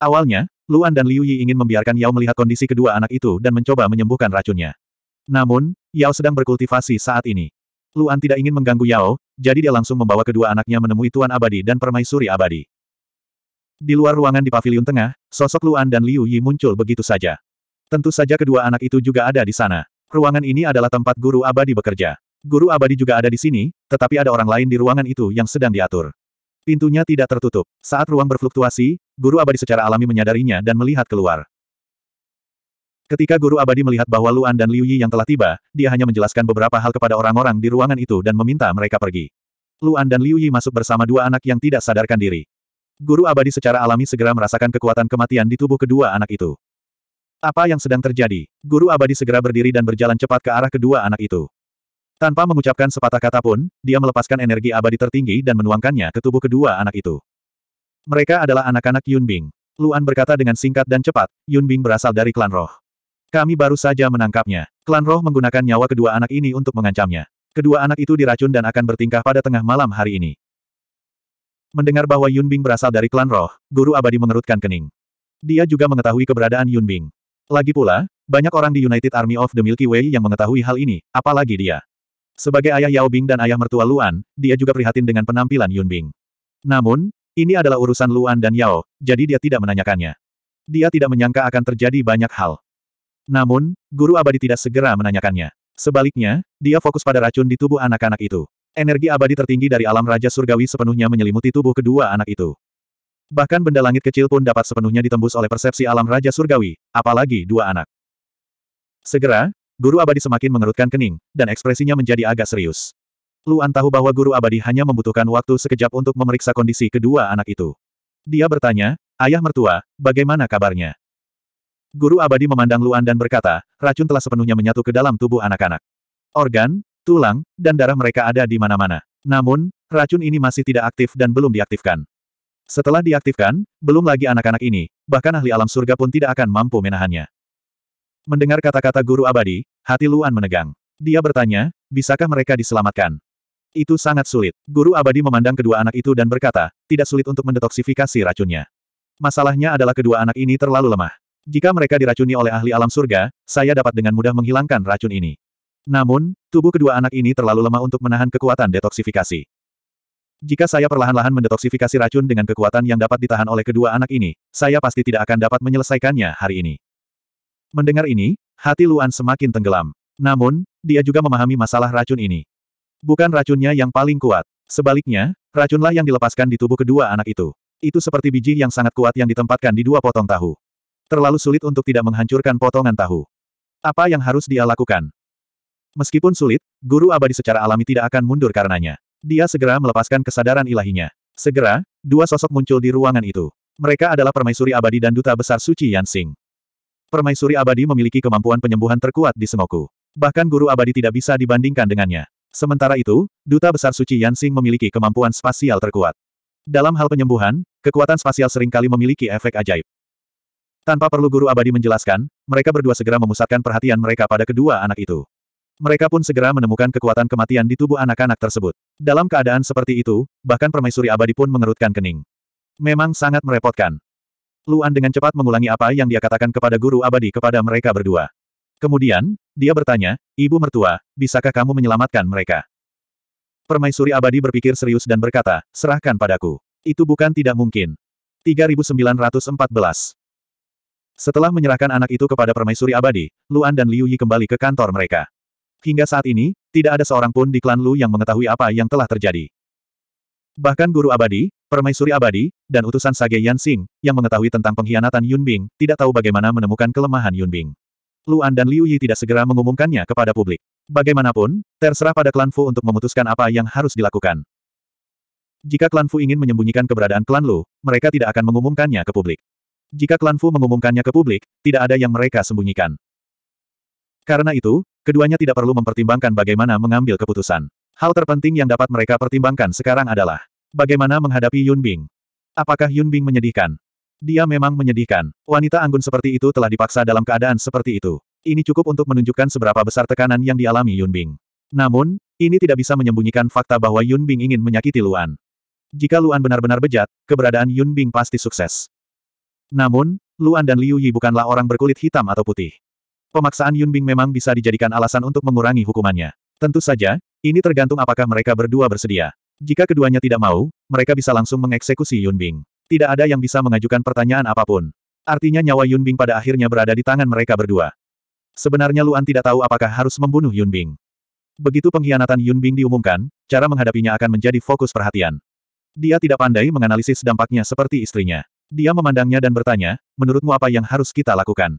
Awalnya, Luan dan Liu Yi ingin membiarkan Yao melihat kondisi kedua anak itu dan mencoba menyembuhkan racunnya. Namun, Yao sedang berkultivasi saat ini. Luan tidak ingin mengganggu Yao, jadi dia langsung membawa kedua anaknya menemui Tuan Abadi dan Permaisuri Abadi. Di luar ruangan di pavilion tengah, sosok Luan dan Liu Yi muncul begitu saja. Tentu saja kedua anak itu juga ada di sana. Ruangan ini adalah tempat guru abadi bekerja. Guru abadi juga ada di sini, tetapi ada orang lain di ruangan itu yang sedang diatur. Pintunya tidak tertutup. Saat ruang berfluktuasi, guru abadi secara alami menyadarinya dan melihat keluar. Ketika guru abadi melihat bahwa Luan dan Liu Yi yang telah tiba, dia hanya menjelaskan beberapa hal kepada orang-orang di ruangan itu dan meminta mereka pergi. Luan dan Liu Yi masuk bersama dua anak yang tidak sadarkan diri. Guru abadi secara alami segera merasakan kekuatan kematian di tubuh kedua anak itu. Apa yang sedang terjadi? Guru abadi segera berdiri dan berjalan cepat ke arah kedua anak itu. Tanpa mengucapkan sepatah kata pun, dia melepaskan energi abadi tertinggi dan menuangkannya ke tubuh kedua anak itu. Mereka adalah anak-anak Yun Bing. Luan berkata dengan singkat dan cepat, Yun Bing berasal dari klan roh. Kami baru saja menangkapnya. Klan roh menggunakan nyawa kedua anak ini untuk mengancamnya. Kedua anak itu diracun dan akan bertingkah pada tengah malam hari ini. Mendengar bahwa Yun Bing berasal dari klan roh, guru abadi mengerutkan kening. Dia juga mengetahui keberadaan Yun Bing. Lagi pula, banyak orang di United Army of the Milky Way yang mengetahui hal ini, apalagi dia. Sebagai ayah Yao Bing dan ayah mertua Luan, dia juga prihatin dengan penampilan Yun Bing. Namun, ini adalah urusan Luan dan Yao, jadi dia tidak menanyakannya. Dia tidak menyangka akan terjadi banyak hal. Namun, guru abadi tidak segera menanyakannya. Sebaliknya, dia fokus pada racun di tubuh anak-anak itu. Energi abadi tertinggi dari alam Raja Surgawi sepenuhnya menyelimuti tubuh kedua anak itu. Bahkan benda langit kecil pun dapat sepenuhnya ditembus oleh persepsi alam Raja Surgawi, apalagi dua anak. Segera, Guru abadi semakin mengerutkan kening, dan ekspresinya menjadi agak serius. Luan tahu bahwa guru abadi hanya membutuhkan waktu sekejap untuk memeriksa kondisi kedua anak itu. Dia bertanya, ayah mertua, bagaimana kabarnya? Guru abadi memandang Luan dan berkata, racun telah sepenuhnya menyatu ke dalam tubuh anak-anak. Organ, tulang, dan darah mereka ada di mana-mana. Namun, racun ini masih tidak aktif dan belum diaktifkan. Setelah diaktifkan, belum lagi anak-anak ini, bahkan ahli alam surga pun tidak akan mampu menahannya. Mendengar kata-kata guru abadi, hati Luan menegang. Dia bertanya, bisakah mereka diselamatkan? Itu sangat sulit. Guru abadi memandang kedua anak itu dan berkata, tidak sulit untuk mendetoksifikasi racunnya. Masalahnya adalah kedua anak ini terlalu lemah. Jika mereka diracuni oleh ahli alam surga, saya dapat dengan mudah menghilangkan racun ini. Namun, tubuh kedua anak ini terlalu lemah untuk menahan kekuatan detoksifikasi. Jika saya perlahan-lahan mendetoksifikasi racun dengan kekuatan yang dapat ditahan oleh kedua anak ini, saya pasti tidak akan dapat menyelesaikannya hari ini. Mendengar ini, hati Luan semakin tenggelam. Namun, dia juga memahami masalah racun ini. Bukan racunnya yang paling kuat. Sebaliknya, racunlah yang dilepaskan di tubuh kedua anak itu. Itu seperti biji yang sangat kuat yang ditempatkan di dua potong tahu. Terlalu sulit untuk tidak menghancurkan potongan tahu. Apa yang harus dia lakukan? Meskipun sulit, guru abadi secara alami tidak akan mundur karenanya. Dia segera melepaskan kesadaran ilahinya. Segera, dua sosok muncul di ruangan itu. Mereka adalah permaisuri abadi dan duta besar suci Yansing. Permaisuri abadi memiliki kemampuan penyembuhan terkuat di Semoku. Bahkan guru abadi tidak bisa dibandingkan dengannya. Sementara itu, Duta Besar Suci Yansing memiliki kemampuan spasial terkuat. Dalam hal penyembuhan, kekuatan spasial seringkali memiliki efek ajaib. Tanpa perlu guru abadi menjelaskan, mereka berdua segera memusatkan perhatian mereka pada kedua anak itu. Mereka pun segera menemukan kekuatan kematian di tubuh anak-anak tersebut. Dalam keadaan seperti itu, bahkan permaisuri abadi pun mengerutkan kening. Memang sangat merepotkan. Luan dengan cepat mengulangi apa yang dia katakan kepada guru abadi kepada mereka berdua. Kemudian, dia bertanya, Ibu mertua, bisakah kamu menyelamatkan mereka? Permaisuri abadi berpikir serius dan berkata, serahkan padaku. Itu bukan tidak mungkin. 3914 Setelah menyerahkan anak itu kepada permaisuri abadi, Luan dan Liu Yi kembali ke kantor mereka. Hingga saat ini, tidak ada seorang pun di klan Lu yang mengetahui apa yang telah terjadi. Bahkan guru abadi, permaisuri abadi, dan utusan Sage Yansing, yang mengetahui tentang pengkhianatan Yunbing, tidak tahu bagaimana menemukan kelemahan Yunbing. Luan dan Liu Yi tidak segera mengumumkannya kepada publik. Bagaimanapun, terserah pada klan Fu untuk memutuskan apa yang harus dilakukan. Jika klan Fu ingin menyembunyikan keberadaan klan Lu, mereka tidak akan mengumumkannya ke publik. Jika klan Fu mengumumkannya ke publik, tidak ada yang mereka sembunyikan. Karena itu, keduanya tidak perlu mempertimbangkan bagaimana mengambil keputusan. Hal terpenting yang dapat mereka pertimbangkan sekarang adalah bagaimana menghadapi Yun Bing. Apakah Yun Bing menyedihkan? Dia memang menyedihkan. Wanita anggun seperti itu telah dipaksa dalam keadaan seperti itu. Ini cukup untuk menunjukkan seberapa besar tekanan yang dialami Yun Bing. Namun, ini tidak bisa menyembunyikan fakta bahwa Yun Bing ingin menyakiti Luan. Jika Luan benar-benar bejat, keberadaan Yun Bing pasti sukses. Namun, Luan dan Liu Yi bukanlah orang berkulit hitam atau putih. Pemaksaan Yun Bing memang bisa dijadikan alasan untuk mengurangi hukumannya. Tentu saja, ini tergantung apakah mereka berdua bersedia. Jika keduanya tidak mau, mereka bisa langsung mengeksekusi Yun Bing. Tidak ada yang bisa mengajukan pertanyaan apapun. Artinya nyawa Yun Bing pada akhirnya berada di tangan mereka berdua. Sebenarnya Luan tidak tahu apakah harus membunuh Yun Bing. Begitu pengkhianatan Yun Bing diumumkan, cara menghadapinya akan menjadi fokus perhatian. Dia tidak pandai menganalisis dampaknya seperti istrinya. Dia memandangnya dan bertanya, menurutmu apa yang harus kita lakukan?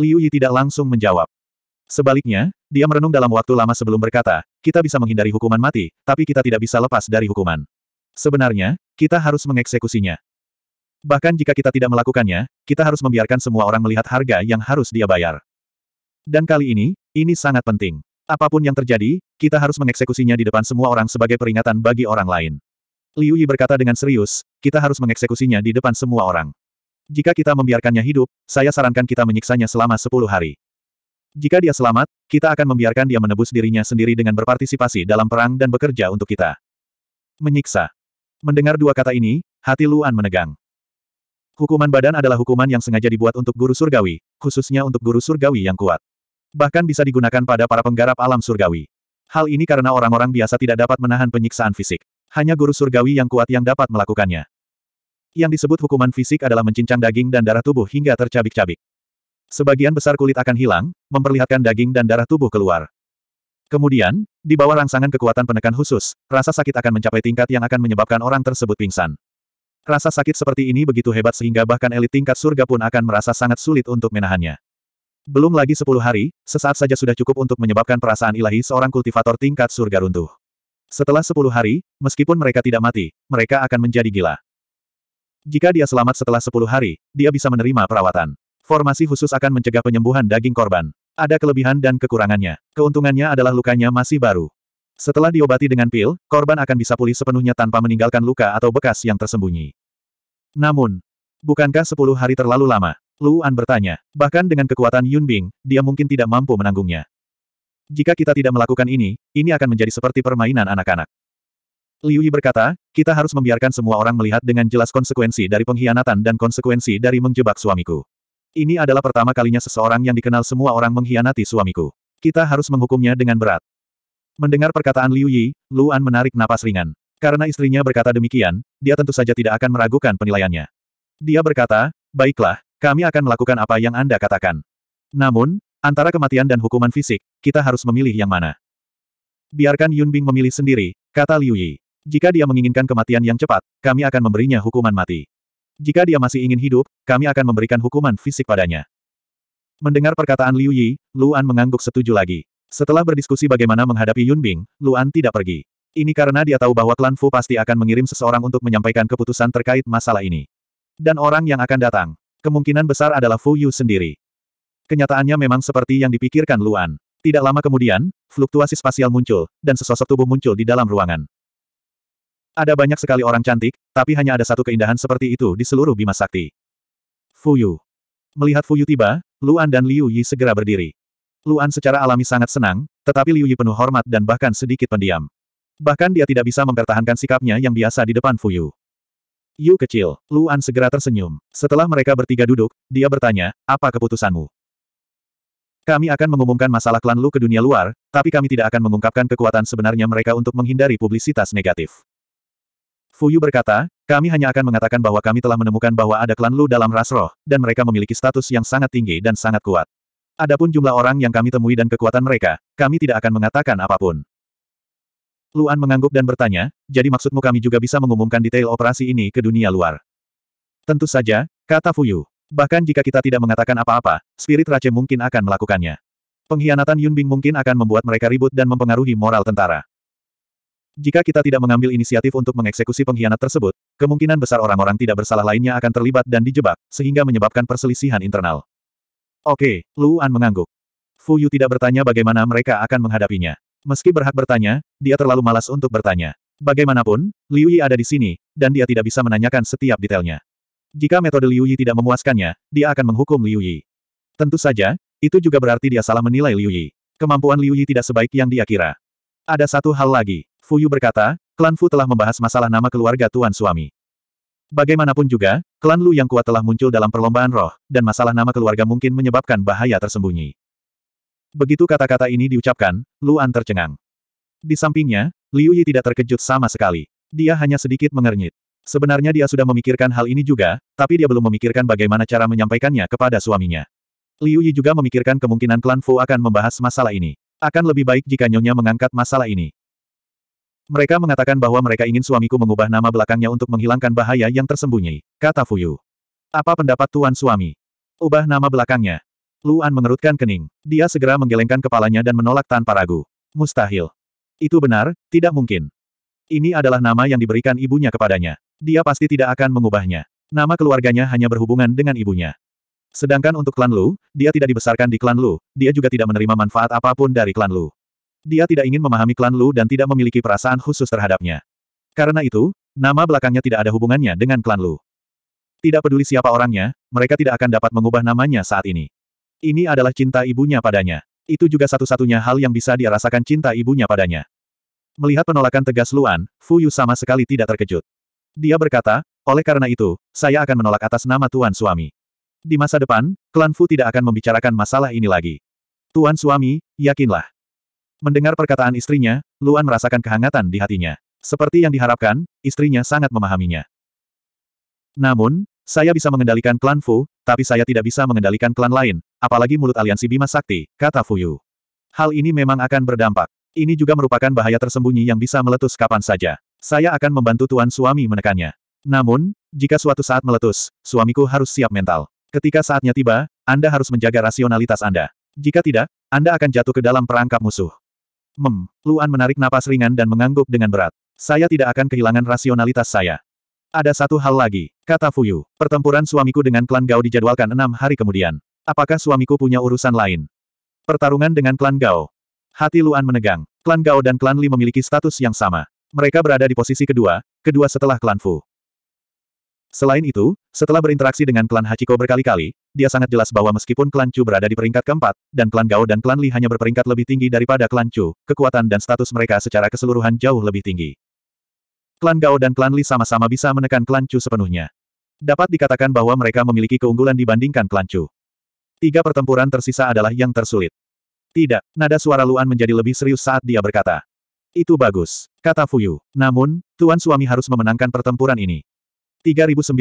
Liu Yi tidak langsung menjawab. Sebaliknya, dia merenung dalam waktu lama sebelum berkata, kita bisa menghindari hukuman mati, tapi kita tidak bisa lepas dari hukuman. Sebenarnya, kita harus mengeksekusinya. Bahkan jika kita tidak melakukannya, kita harus membiarkan semua orang melihat harga yang harus dia bayar. Dan kali ini, ini sangat penting. Apapun yang terjadi, kita harus mengeksekusinya di depan semua orang sebagai peringatan bagi orang lain. Liu Yi berkata dengan serius, kita harus mengeksekusinya di depan semua orang. Jika kita membiarkannya hidup, saya sarankan kita menyiksanya selama 10 hari. Jika dia selamat, kita akan membiarkan dia menebus dirinya sendiri dengan berpartisipasi dalam perang dan bekerja untuk kita. Menyiksa. Mendengar dua kata ini, hati Luan menegang. Hukuman badan adalah hukuman yang sengaja dibuat untuk guru surgawi, khususnya untuk guru surgawi yang kuat. Bahkan bisa digunakan pada para penggarap alam surgawi. Hal ini karena orang-orang biasa tidak dapat menahan penyiksaan fisik. Hanya guru surgawi yang kuat yang dapat melakukannya. Yang disebut hukuman fisik adalah mencincang daging dan darah tubuh hingga tercabik-cabik. Sebagian besar kulit akan hilang, memperlihatkan daging dan darah tubuh keluar. Kemudian, di bawah rangsangan kekuatan penekan khusus, rasa sakit akan mencapai tingkat yang akan menyebabkan orang tersebut pingsan. Rasa sakit seperti ini begitu hebat sehingga bahkan elit tingkat surga pun akan merasa sangat sulit untuk menahannya. Belum lagi sepuluh hari, sesaat saja sudah cukup untuk menyebabkan perasaan ilahi seorang kultivator tingkat surga runtuh. Setelah sepuluh hari, meskipun mereka tidak mati, mereka akan menjadi gila. Jika dia selamat setelah sepuluh hari, dia bisa menerima perawatan. Formasi khusus akan mencegah penyembuhan daging korban. Ada kelebihan dan kekurangannya. Keuntungannya adalah lukanya masih baru. Setelah diobati dengan pil, korban akan bisa pulih sepenuhnya tanpa meninggalkan luka atau bekas yang tersembunyi. Namun, bukankah sepuluh hari terlalu lama? Luan bertanya. Bahkan dengan kekuatan Yun Bing, dia mungkin tidak mampu menanggungnya. Jika kita tidak melakukan ini, ini akan menjadi seperti permainan anak-anak. Liu Yi berkata, kita harus membiarkan semua orang melihat dengan jelas konsekuensi dari pengkhianatan dan konsekuensi dari menjebak suamiku. Ini adalah pertama kalinya seseorang yang dikenal semua orang mengkhianati suamiku. Kita harus menghukumnya dengan berat. Mendengar perkataan Liu Yi, Luan menarik napas ringan. Karena istrinya berkata demikian, dia tentu saja tidak akan meragukan penilaiannya. Dia berkata, baiklah, kami akan melakukan apa yang Anda katakan. Namun, antara kematian dan hukuman fisik, kita harus memilih yang mana. Biarkan Yun Bing memilih sendiri, kata Liu Yi. Jika dia menginginkan kematian yang cepat, kami akan memberinya hukuman mati. Jika dia masih ingin hidup, kami akan memberikan hukuman fisik padanya. Mendengar perkataan Liu Yi, Luan mengangguk setuju lagi. Setelah berdiskusi bagaimana menghadapi Yun Bing, Luan tidak pergi. Ini karena dia tahu bahwa klan Fu pasti akan mengirim seseorang untuk menyampaikan keputusan terkait masalah ini. Dan orang yang akan datang, kemungkinan besar adalah Fu Yu sendiri. Kenyataannya memang seperti yang dipikirkan Luan. Tidak lama kemudian, fluktuasi spasial muncul, dan sesosok tubuh muncul di dalam ruangan. Ada banyak sekali orang cantik, tapi hanya ada satu keindahan seperti itu di seluruh Bima Sakti. Fuyu. Melihat Fuyu tiba, Luan dan Liu Yi segera berdiri. Luan secara alami sangat senang, tetapi Liu Yi penuh hormat dan bahkan sedikit pendiam. Bahkan dia tidak bisa mempertahankan sikapnya yang biasa di depan Fuyu. Yu kecil, Luan segera tersenyum. Setelah mereka bertiga duduk, dia bertanya, apa keputusanmu? Kami akan mengumumkan masalah klan Lu ke dunia luar, tapi kami tidak akan mengungkapkan kekuatan sebenarnya mereka untuk menghindari publisitas negatif. Fuyu berkata, kami hanya akan mengatakan bahwa kami telah menemukan bahwa ada klan Lu dalam ras roh, dan mereka memiliki status yang sangat tinggi dan sangat kuat. Adapun jumlah orang yang kami temui dan kekuatan mereka, kami tidak akan mengatakan apapun. Luan mengangguk dan bertanya, jadi maksudmu kami juga bisa mengumumkan detail operasi ini ke dunia luar? Tentu saja, kata Fuyu. Bahkan jika kita tidak mengatakan apa-apa, spirit race mungkin akan melakukannya. Pengkhianatan Yunbing mungkin akan membuat mereka ribut dan mempengaruhi moral tentara. Jika kita tidak mengambil inisiatif untuk mengeksekusi pengkhianat tersebut, kemungkinan besar orang-orang tidak bersalah lainnya akan terlibat dan dijebak, sehingga menyebabkan perselisihan internal. Oke, Luan mengangguk. Fu Yu tidak bertanya bagaimana mereka akan menghadapinya. Meski berhak bertanya, dia terlalu malas untuk bertanya. Bagaimanapun, Liu Yi ada di sini, dan dia tidak bisa menanyakan setiap detailnya. Jika metode Liu Yi tidak memuaskannya, dia akan menghukum Liu Yi. Tentu saja, itu juga berarti dia salah menilai Liu Yi. Kemampuan Liu Yi tidak sebaik yang dia kira. Ada satu hal lagi. Fu Yu berkata, klan Fu telah membahas masalah nama keluarga tuan suami. Bagaimanapun juga, klan Lu yang kuat telah muncul dalam perlombaan roh, dan masalah nama keluarga mungkin menyebabkan bahaya tersembunyi. Begitu kata-kata ini diucapkan, Luan tercengang. Di sampingnya, Liu Yi tidak terkejut sama sekali. Dia hanya sedikit mengernyit. Sebenarnya dia sudah memikirkan hal ini juga, tapi dia belum memikirkan bagaimana cara menyampaikannya kepada suaminya. Liu Yi juga memikirkan kemungkinan klan Fu akan membahas masalah ini. Akan lebih baik jika Nyonya mengangkat masalah ini. Mereka mengatakan bahwa mereka ingin suamiku mengubah nama belakangnya untuk menghilangkan bahaya yang tersembunyi, kata Fuyu. Apa pendapat tuan suami? Ubah nama belakangnya. Luan mengerutkan kening. Dia segera menggelengkan kepalanya dan menolak tanpa ragu. Mustahil. Itu benar, tidak mungkin. Ini adalah nama yang diberikan ibunya kepadanya. Dia pasti tidak akan mengubahnya. Nama keluarganya hanya berhubungan dengan ibunya. Sedangkan untuk klan Lu, dia tidak dibesarkan di klan Lu, dia juga tidak menerima manfaat apapun dari klan Lu dia tidak ingin memahami klan Lu dan tidak memiliki perasaan khusus terhadapnya. Karena itu, nama belakangnya tidak ada hubungannya dengan klan Lu. Tidak peduli siapa orangnya, mereka tidak akan dapat mengubah namanya saat ini. Ini adalah cinta ibunya padanya. Itu juga satu-satunya hal yang bisa dia rasakan cinta ibunya padanya. Melihat penolakan tegas Luan, Yu sama sekali tidak terkejut. Dia berkata, oleh karena itu, saya akan menolak atas nama Tuan Suami. Di masa depan, klan Fu tidak akan membicarakan masalah ini lagi. Tuan Suami, yakinlah. Mendengar perkataan istrinya, Luan merasakan kehangatan di hatinya. Seperti yang diharapkan, istrinya sangat memahaminya. Namun, saya bisa mengendalikan klan Fu, tapi saya tidak bisa mengendalikan klan lain, apalagi mulut aliansi Bima Sakti, kata Fu Yu. Hal ini memang akan berdampak. Ini juga merupakan bahaya tersembunyi yang bisa meletus kapan saja. Saya akan membantu tuan suami menekannya. Namun, jika suatu saat meletus, suamiku harus siap mental. Ketika saatnya tiba, Anda harus menjaga rasionalitas Anda. Jika tidak, Anda akan jatuh ke dalam perangkap musuh. Mem, Luan menarik napas ringan dan mengangguk dengan berat. Saya tidak akan kehilangan rasionalitas saya. Ada satu hal lagi, kata Fuyu. Pertempuran suamiku dengan klan Gao dijadwalkan enam hari kemudian. Apakah suamiku punya urusan lain? Pertarungan dengan klan Gao. Hati Luan menegang. Klan Gao dan klan Li memiliki status yang sama. Mereka berada di posisi kedua, kedua setelah klan Fu. Selain itu, setelah berinteraksi dengan klan Hachiko berkali-kali, dia sangat jelas bahwa meskipun klan Chu berada di peringkat keempat, dan klan Gao dan klan Li hanya berperingkat lebih tinggi daripada klan Chu, kekuatan dan status mereka secara keseluruhan jauh lebih tinggi. Klan Gao dan klan Li sama-sama bisa menekan klan Chu sepenuhnya. Dapat dikatakan bahwa mereka memiliki keunggulan dibandingkan klan Chu. Tiga pertempuran tersisa adalah yang tersulit. Tidak, nada suara Luan menjadi lebih serius saat dia berkata. Itu bagus, kata Fuyu. Namun, tuan suami harus memenangkan pertempuran ini. 3915.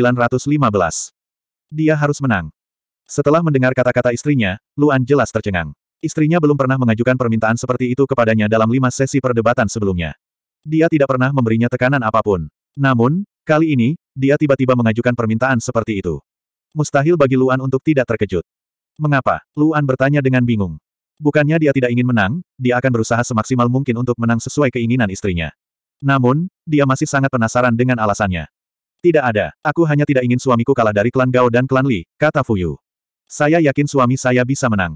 Dia harus menang. Setelah mendengar kata-kata istrinya, Luan jelas tercengang. Istrinya belum pernah mengajukan permintaan seperti itu kepadanya dalam lima sesi perdebatan sebelumnya. Dia tidak pernah memberinya tekanan apapun. Namun, kali ini, dia tiba-tiba mengajukan permintaan seperti itu. Mustahil bagi Luan untuk tidak terkejut. Mengapa? Luan bertanya dengan bingung. Bukannya dia tidak ingin menang, dia akan berusaha semaksimal mungkin untuk menang sesuai keinginan istrinya. Namun, dia masih sangat penasaran dengan alasannya. Tidak ada, aku hanya tidak ingin suamiku kalah dari klan Gao dan klan Li, kata Fuyu. Saya yakin suami saya bisa menang.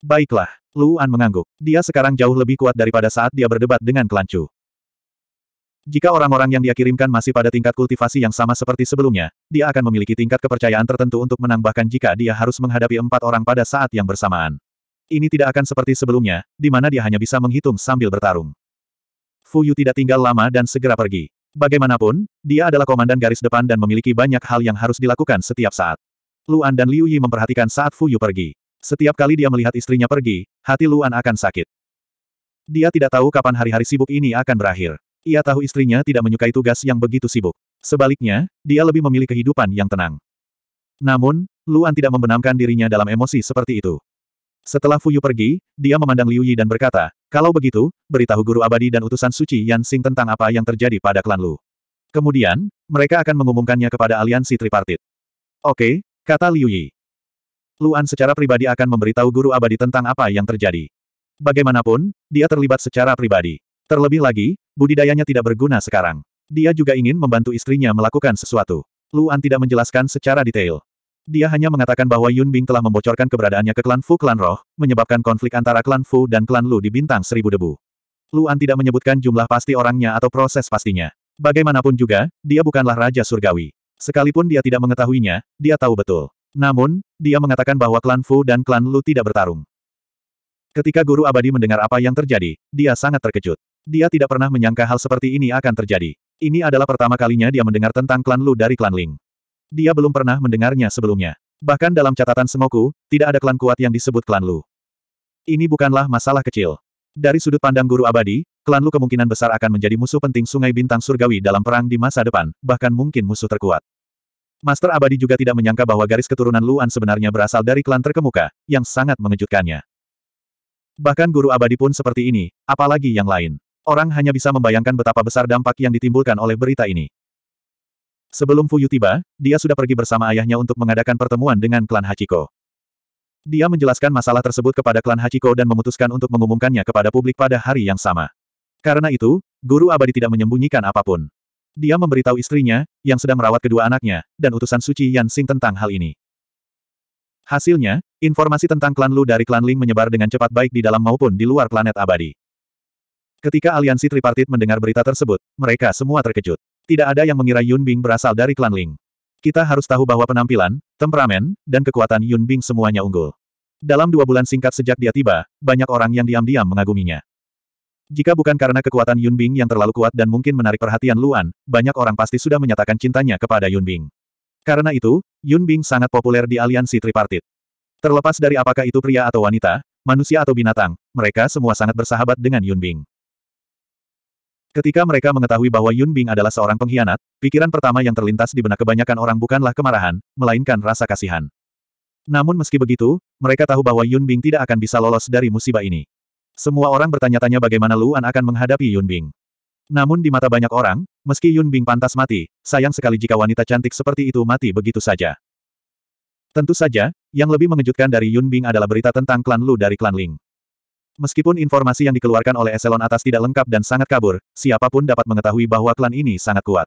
Baiklah, Luan mengangguk. Dia sekarang jauh lebih kuat daripada saat dia berdebat dengan Kelancu. Jika orang-orang yang dia kirimkan masih pada tingkat kultivasi yang sama seperti sebelumnya, dia akan memiliki tingkat kepercayaan tertentu untuk menang bahkan jika dia harus menghadapi empat orang pada saat yang bersamaan. Ini tidak akan seperti sebelumnya, di mana dia hanya bisa menghitung sambil bertarung. Fu Yu tidak tinggal lama dan segera pergi. Bagaimanapun, dia adalah komandan garis depan dan memiliki banyak hal yang harus dilakukan setiap saat. Luan dan Liu Yi memperhatikan saat Fu Yu pergi. Setiap kali dia melihat istrinya pergi, hati Luan akan sakit. Dia tidak tahu kapan hari-hari sibuk ini akan berakhir. Ia tahu istrinya tidak menyukai tugas yang begitu sibuk. Sebaliknya, dia lebih memilih kehidupan yang tenang. Namun, Luan tidak membenamkan dirinya dalam emosi seperti itu. Setelah Fuyu pergi, dia memandang Liu Yi dan berkata, kalau begitu, beritahu guru abadi dan utusan suci Yan Xing tentang apa yang terjadi pada klan Lu. Kemudian, mereka akan mengumumkannya kepada aliansi tripartit. Oke, Kata Liu Yi. Luan secara pribadi akan memberitahu guru abadi tentang apa yang terjadi. Bagaimanapun, dia terlibat secara pribadi. Terlebih lagi, budidayanya tidak berguna sekarang. Dia juga ingin membantu istrinya melakukan sesuatu. Luan tidak menjelaskan secara detail. Dia hanya mengatakan bahwa Yun Bing telah membocorkan keberadaannya ke klan Fu klan Roh, menyebabkan konflik antara klan Fu dan klan Lu di bintang seribu debu. Luan tidak menyebutkan jumlah pasti orangnya atau proses pastinya. Bagaimanapun juga, dia bukanlah Raja Surgawi. Sekalipun dia tidak mengetahuinya, dia tahu betul. Namun, dia mengatakan bahwa klan Fu dan klan Lu tidak bertarung. Ketika Guru Abadi mendengar apa yang terjadi, dia sangat terkejut. Dia tidak pernah menyangka hal seperti ini akan terjadi. Ini adalah pertama kalinya dia mendengar tentang klan Lu dari klan Ling. Dia belum pernah mendengarnya sebelumnya. Bahkan dalam catatan semoku, tidak ada klan kuat yang disebut klan Lu. Ini bukanlah masalah kecil. Dari sudut pandang guru abadi, klan Lu kemungkinan besar akan menjadi musuh penting Sungai Bintang Surgawi dalam perang di masa depan, bahkan mungkin musuh terkuat. Master abadi juga tidak menyangka bahwa garis keturunan Luan sebenarnya berasal dari klan terkemuka, yang sangat mengejutkannya. Bahkan guru abadi pun seperti ini, apalagi yang lain. Orang hanya bisa membayangkan betapa besar dampak yang ditimbulkan oleh berita ini. Sebelum Fuyu tiba, dia sudah pergi bersama ayahnya untuk mengadakan pertemuan dengan klan Hachiko. Dia menjelaskan masalah tersebut kepada klan Hachiko dan memutuskan untuk mengumumkannya kepada publik pada hari yang sama. Karena itu, Guru Abadi tidak menyembunyikan apapun. Dia memberitahu istrinya, yang sedang merawat kedua anaknya, dan utusan suci Yansing tentang hal ini. Hasilnya, informasi tentang klan Lu dari klan Ling menyebar dengan cepat baik di dalam maupun di luar planet abadi. Ketika aliansi tripartit mendengar berita tersebut, mereka semua terkejut. Tidak ada yang mengira Yun Bing berasal dari klan Ling. Kita harus tahu bahwa penampilan, temperamen, dan kekuatan Yun Bing semuanya unggul. Dalam dua bulan singkat sejak dia tiba, banyak orang yang diam-diam mengaguminya. Jika bukan karena kekuatan Yun Bing yang terlalu kuat dan mungkin menarik perhatian Luan, banyak orang pasti sudah menyatakan cintanya kepada Yun Bing. Karena itu, Yun Bing sangat populer di aliansi tripartit. Terlepas dari apakah itu pria atau wanita, manusia atau binatang, mereka semua sangat bersahabat dengan Yun Bing. Ketika mereka mengetahui bahwa Yun Bing adalah seorang pengkhianat, pikiran pertama yang terlintas di benak kebanyakan orang bukanlah kemarahan, melainkan rasa kasihan. Namun meski begitu, mereka tahu bahwa Yun Bing tidak akan bisa lolos dari musibah ini. Semua orang bertanya-tanya bagaimana Luan akan menghadapi Yun Bing. Namun di mata banyak orang, meski Yun Bing pantas mati, sayang sekali jika wanita cantik seperti itu mati begitu saja. Tentu saja, yang lebih mengejutkan dari Yun Bing adalah berita tentang klan Lu dari klan Ling. Meskipun informasi yang dikeluarkan oleh eselon atas tidak lengkap dan sangat kabur, siapapun dapat mengetahui bahwa klan ini sangat kuat.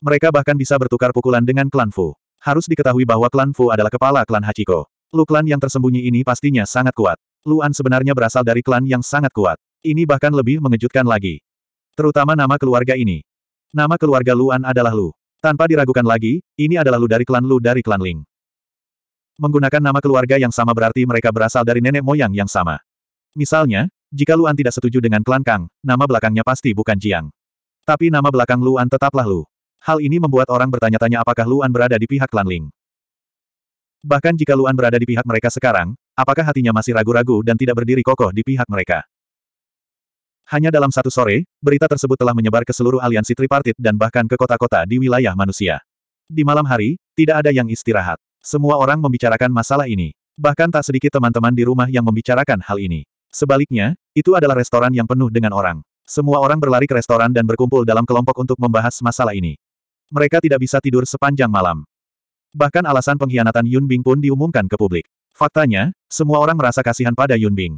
Mereka bahkan bisa bertukar pukulan dengan klan Fu. Harus diketahui bahwa klan Fu adalah kepala klan Hachiko. Lu klan yang tersembunyi ini pastinya sangat kuat. Luan sebenarnya berasal dari klan yang sangat kuat. Ini bahkan lebih mengejutkan lagi. Terutama nama keluarga ini. Nama keluarga Luan adalah Lu. Tanpa diragukan lagi, ini adalah Lu dari klan Lu dari klan Ling. Menggunakan nama keluarga yang sama berarti mereka berasal dari nenek moyang yang sama. Misalnya, jika Luan tidak setuju dengan klan Kang, nama belakangnya pasti bukan Jiang. Tapi nama belakang Luan tetaplah Lu. Hal ini membuat orang bertanya-tanya apakah Luan berada di pihak klan Ling. Bahkan jika Luan berada di pihak mereka sekarang, apakah hatinya masih ragu-ragu dan tidak berdiri kokoh di pihak mereka? Hanya dalam satu sore, berita tersebut telah menyebar ke seluruh aliansi tripartit dan bahkan ke kota-kota di wilayah manusia. Di malam hari, tidak ada yang istirahat. Semua orang membicarakan masalah ini. Bahkan tak sedikit teman-teman di rumah yang membicarakan hal ini. Sebaliknya, itu adalah restoran yang penuh dengan orang. Semua orang berlari ke restoran dan berkumpul dalam kelompok untuk membahas masalah ini. Mereka tidak bisa tidur sepanjang malam. Bahkan alasan pengkhianatan Yun Bing pun diumumkan ke publik. Faktanya, semua orang merasa kasihan pada Yun Bing.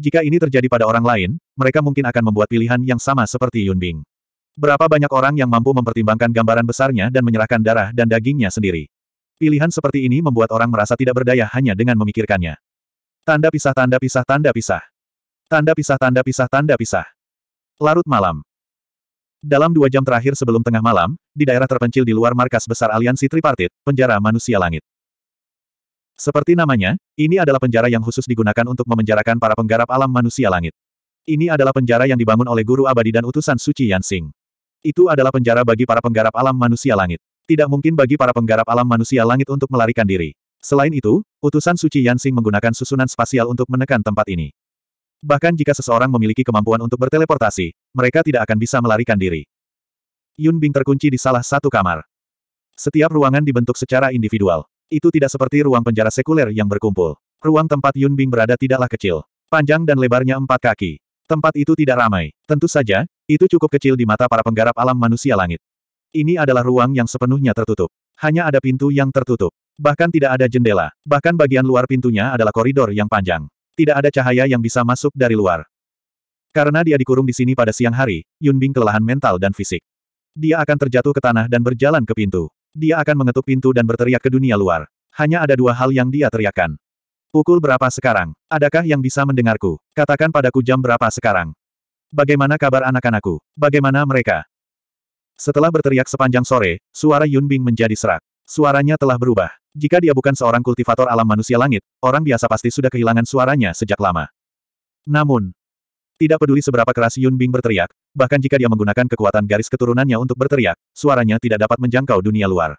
Jika ini terjadi pada orang lain, mereka mungkin akan membuat pilihan yang sama seperti Yun Bing. Berapa banyak orang yang mampu mempertimbangkan gambaran besarnya dan menyerahkan darah dan dagingnya sendiri. Pilihan seperti ini membuat orang merasa tidak berdaya hanya dengan memikirkannya. Tanda pisah tanda pisah tanda pisah. Tanda pisah tanda pisah tanda pisah. Larut malam. Dalam dua jam terakhir sebelum tengah malam, di daerah terpencil di luar markas besar aliansi tripartit, penjara manusia langit. Seperti namanya, ini adalah penjara yang khusus digunakan untuk memenjarakan para penggarap alam manusia langit. Ini adalah penjara yang dibangun oleh Guru Abadi dan utusan Suci Yansing. Itu adalah penjara bagi para penggarap alam manusia langit. Tidak mungkin bagi para penggarap alam manusia langit untuk melarikan diri. Selain itu, utusan suci Yansing menggunakan susunan spasial untuk menekan tempat ini. Bahkan jika seseorang memiliki kemampuan untuk berteleportasi, mereka tidak akan bisa melarikan diri. Yun Bing terkunci di salah satu kamar. Setiap ruangan dibentuk secara individual. Itu tidak seperti ruang penjara sekuler yang berkumpul. Ruang tempat Yun Bing berada tidaklah kecil. Panjang dan lebarnya empat kaki. Tempat itu tidak ramai. Tentu saja, itu cukup kecil di mata para penggarap alam manusia langit. Ini adalah ruang yang sepenuhnya tertutup. Hanya ada pintu yang tertutup. Bahkan tidak ada jendela, bahkan bagian luar pintunya adalah koridor yang panjang. Tidak ada cahaya yang bisa masuk dari luar. Karena dia dikurung di sini pada siang hari, Yun Bing kelelahan mental dan fisik. Dia akan terjatuh ke tanah dan berjalan ke pintu. Dia akan mengetuk pintu dan berteriak ke dunia luar. Hanya ada dua hal yang dia teriakkan. Pukul berapa sekarang? Adakah yang bisa mendengarku? Katakan padaku jam berapa sekarang. Bagaimana kabar anak-anakku? Bagaimana mereka? Setelah berteriak sepanjang sore, suara Yun Bing menjadi serak. Suaranya telah berubah. Jika dia bukan seorang kultivator alam manusia langit, orang biasa pasti sudah kehilangan suaranya sejak lama. Namun, tidak peduli seberapa keras Yun Bing berteriak, bahkan jika dia menggunakan kekuatan garis keturunannya untuk berteriak, suaranya tidak dapat menjangkau dunia luar.